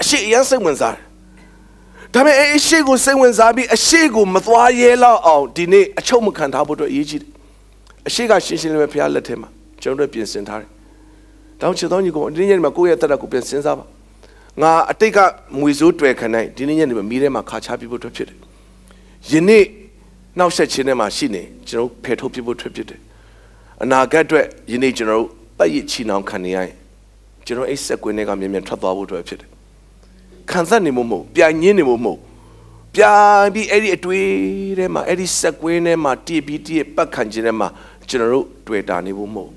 Speaker 1: အရှိအရင်စိတ်ဝင်စားဒါပေမဲ့အဲ့အရှိကိုစိတ်ဝင်စားပြီးအရှိကိုမသွားရဲတော့အောင်ဒီနေ့အချုပ်မခံထားဖို့အတွက်အရေးကြီးတယ်အရှိကရှင်းရှင်းလေးပဲဖရားလက်ထဲမှာကျွန်တော်တို့ပြင်ဆင်ထားတယ်တောင်းချေသောညီကောင်ဒီနေ့ညနေမှာကိုယ့်ရဲ့တက်တာကိုပြန်စဉ်းစားပါငါအတိတ်ကမွေဆိုးတွေ့ခံနိုင်ဒီနေ့ညနေမှာမိထဲမှာခါချပြဖို့အတွက်ဖြစ်တယ်။ယနေ့နောက်ဆက်ခြင်းထဲမှာရှိနေကျွန်တော်ဖယ်ထုတ်ပြဖို့အတွက်ဖြစ်တယ်။အနာဂတ်အတွက်ယနေ့ကျွန်တော်ပတ်ရစ်ချီနှောင်ခံနေရရင်ကျွန်တော်အိတ်ဆက်ကွင်းတွေကမြန်မြန်ထွက်သွားဖို့အတွက်ဖြစ်တယ်။ခံသက်နေမှုမဟုတ်ပြိုင်ညင်းနေမှုမဟုတ်ပြိုင်ပြီးအဲ့ဒီအတွေ့ထဲမှာအဲ့ဒီဆက်ကွင်းထဲမှာတည်ပြီးတည်ပတ်ခံခြင်းထဲမှာကျွန်တော်တို့တွေ့တာနေဖို့မဟုတ်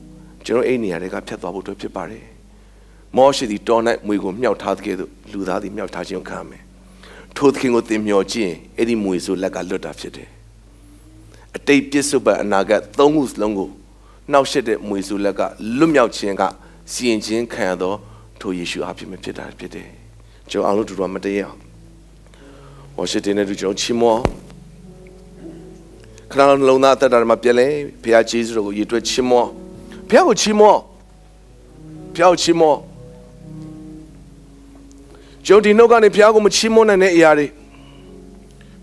Speaker 1: ကျွန်တော်အိတ်နေရာတွေကဖြတ်သွားဖို့အတွက်ဖြစ်ပါတယ်။မောရှိသည်တော၌မွေကိုမြှောက်ထားတဲ့သို့လူသားသည်မြှောက်ထားခြင်းခံမယ်ထိုသခင်ကိုတင်မျှော်ခြင်းအဲ့ဒီမွေဆိုလက်ကလွတ်တာဖြစ်တယ်အတိတ်ပြစ်စုပတ်အနာဂတ်သုံးခုစလုံးကိုနှောက်ရှက်တဲ့မွေဆိုလက်ကလွတ်မြောက်ခြင်းကစီရင်ခြင်းခံရသောထိုယေရှုအဖြစ်မဖြစ်တာဖြစ်တယ်ကျွန်တော်အောင်လို့တူတော်မတည့်ရအောင်ဝါရှင်တန်နဲ့တူကျွန်တော်ချီးမွမ်းခဏလုံးနှလုံးသားအသက်တာမှာပြန်လဲဖခင်ယေရှုတော်ကိုရည်တွက်ချီးမွမ်းဖခင်ကိုချီးမွမ်းဖခင်ကိုချီးမွမ်းကျွန်တော်ဒီနှုတ်ကနေဘုရားကိုမချီးမွမ်းနိုင်တဲ့အရာတွေဘု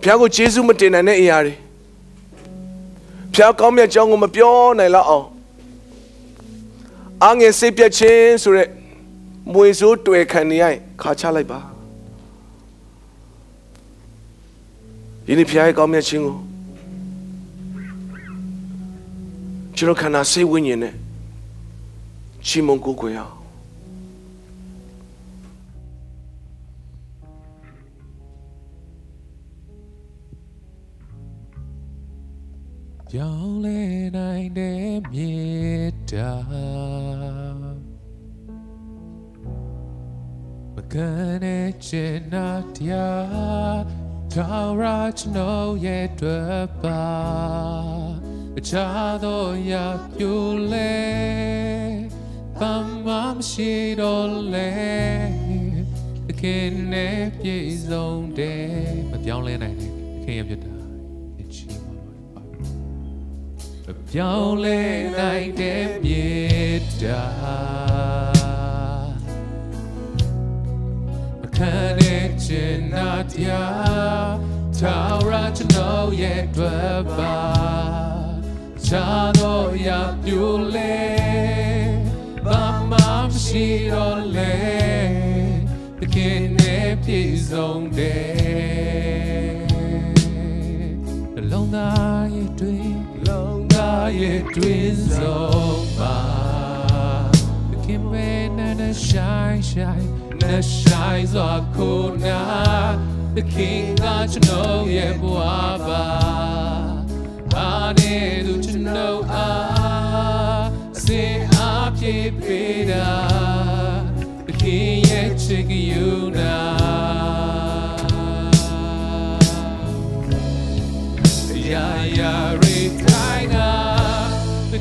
Speaker 1: ရားကိုယေရှုမတင်နိုင်တဲ့အရာတွေဘုရားကောင်းမြတ်ကြောင်းကိုမပြောနိုင်လောက်အောင်အငယ်စိတ်ပြတ်ခြင်းဆိုရက်မွေဆိုးတွေ့ခံနေရခါချလိုက်ပါဒီနေ့ဘုရားရဲ့ကောင်းမြတ်ခြင်းကိုကျွန်တော်ခန္ဓာစိတ်ဝိညာဉ်နဲ့ချီးမွမ်းကိုးကွယ်အောင်
Speaker 2: ပြောင်းလဲနိုင်တဲ့မြေတာမကန်တဲ့ချင်နာတရားထောင်ရချနိုးရဲ့တွေ့ပါအခြားသောရာပြိုလဲပမ်းမရှိတော့လဲအခင်နဲ့ပြည့်စုံတယ်မပြောင်းလဲနိုင်တဲ့ခင်ရဖြစ်တာပြောင်းလဲနိုင်တဲ့မြေတာအခမ်းနဲ့ချင်နာတရားထာဝရကျွန်တော်ရဲ့တွေ့ပါချာတော့ရပြူလဲဘာမှမရှိတော့လဲတကယ်နဲ့ပြည့်စုံတယ်လုံးသားရဲ့တွေ့ quiet winds of The Kim rain and a shine, shine, na shine zo kuna. The king got to know ye buaba. Ane du to know ah, sin up ye pida. The king ye chick you now. Yeah, yeah.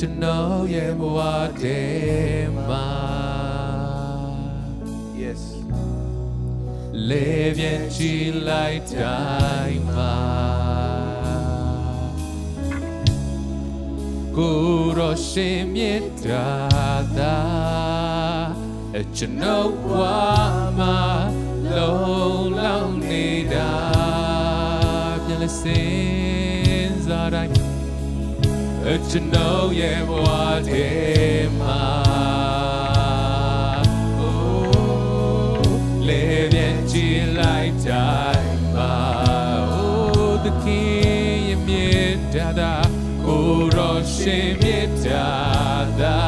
Speaker 2: to know Yemwadema. Yes. Levien Chilai Taima. Kuroshim Yedrada. Echinokwama Lolonida. Let's sing. ကျွန်တော်ရဲ့ဘဝထဲမှာ Oh လေပြည့်ကြည်လိုက်တိုင်းပါ Oh သခင်ရဲ့မြေတာတာကိုရောရှင်မြေတာတာ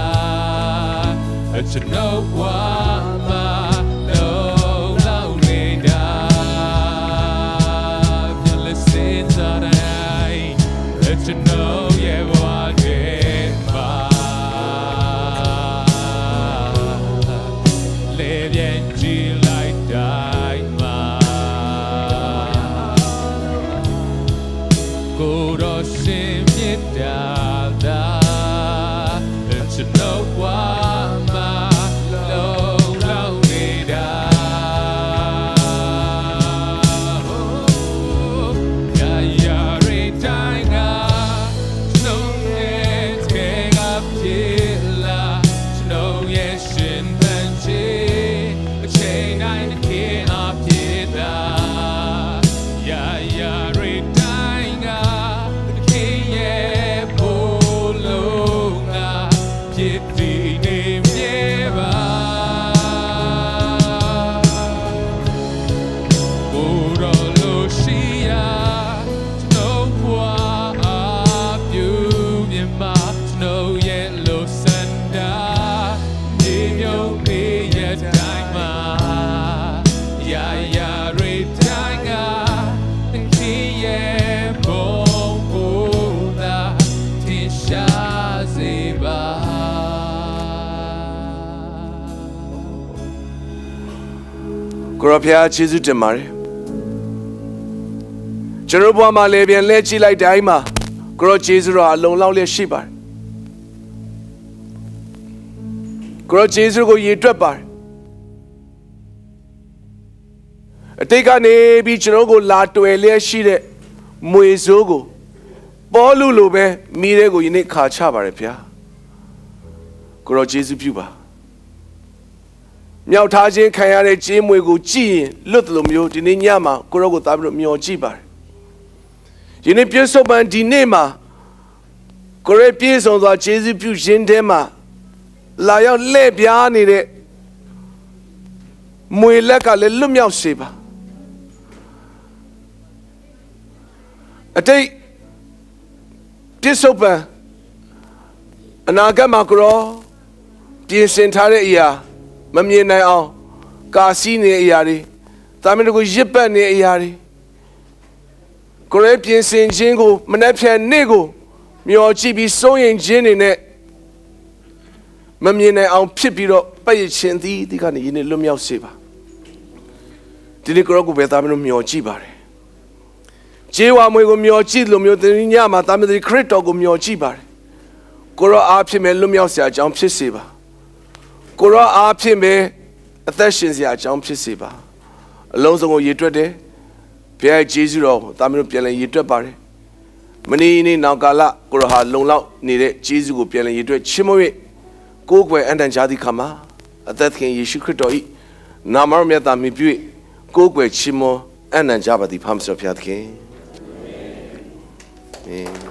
Speaker 2: ကျွန်တော်ဘဝ
Speaker 1: ရားယေရှုတင်ပါတယ်ကျွန်တော်ဘွားမှာလည်းပြန်လဲကြည့်လိုက်တိုင်းမှာကိုရောယေရှုတော်အလုံး လောက်လျက်ရှိပါတယ်ကို ရောယေရှုကိုရည်တွက်ပါတယ်အတိတ်ကနေပြီးကျွန်တော်ကို လာတွယ်လျက်ရှိတဲ့မွေဆိုးကို ပေါ်လူလိုပဲမိတဲ့ကိုယနေ့ခါချပါတယ်ဗျာကိုရောယေရှုပြုပါမြောက်ထားခြင်းခံရတဲ့ကြေးမွေကိုကြည့်ရင်လွတ်တယ်လို့မျိုးဒီနေ့ညမှာကိုရောကိုသားပြီးတော့မျောကြည့်ပါတယ်။ယနေ့ပြည့်စုံပန်ဒီနေ့မှာကိုရဲပြည့်စုံစွာခြေစည်းပြုခြင်းထဲမှာလာရောက်လှည့်ပြားနေတဲ့မွေလက်ကလည်းလွတ်မြောက်စေပါ။အတိတ်ပြည့်စုံပန်အနာဂတ်မှာကိုရောပြင်ဆင်ထားတဲ့အရာမမြင်နိုင်အောင်ကာစီးနေတဲ့အရာတွေတာမန်တကူရစ်ပတ်နေတဲ့အရာတွေကိုရဲပြင်ဆင်ခြင်းကို မနှက်ဖြန်နေ့ကို မျောကြည့်ပြီးစိုးရင်ခြင်းတွေနဲ့မမြင်နိုင်အောင် ဖြစ်ပြီးတော့ပတ်ရခြင်းသည်ဒီကနေယင်းလွတ်မြောက်စေပါဒီနေ့ကရောကိုပဲတာမန်တို့မျောကြည့်ပါတယ်ဂျေဝါမွေကိုမျောကြည့်လို့မျိုးတင်ညမှာတာမန်တို့ခရစ်တော်ကိုမျောကြည့်ပါတယ်ကိုရောအားဖြစ်မဲ့လွတ်မြောက်စရာအကြောင်းဖြစ်စေပါကိုရောအားဖြင့်ပဲအသက်ရှင်စရာအကြောင်းဖြစ်စေပါအလုံးစုံကိုရည်တွက်တယ်ဘုရားယေရှုတော်တာမန်တို့ပြန်လည်ရည်တွက်ပါတယ်မနေ့နေ့နောက်ကာလကိုရောဟာလုံလောက်နေတဲ့ယေရှုကိုပြန်လည်ရည်တွက်ချီးမွမ်း၍ကိုယ်ကွယ်အန်တန်ကြားသည့်ခါမှာအသက်ခင်ယေရှုခရစ်တော်၏နာမတော်မြတ်တာမြည်ပြ၍ကိုယ်ကွယ်ချီးမွမ်းအန်တန်ကြားပါသည်ဖမ်းဆော်ဘုရားသခင်အာမင်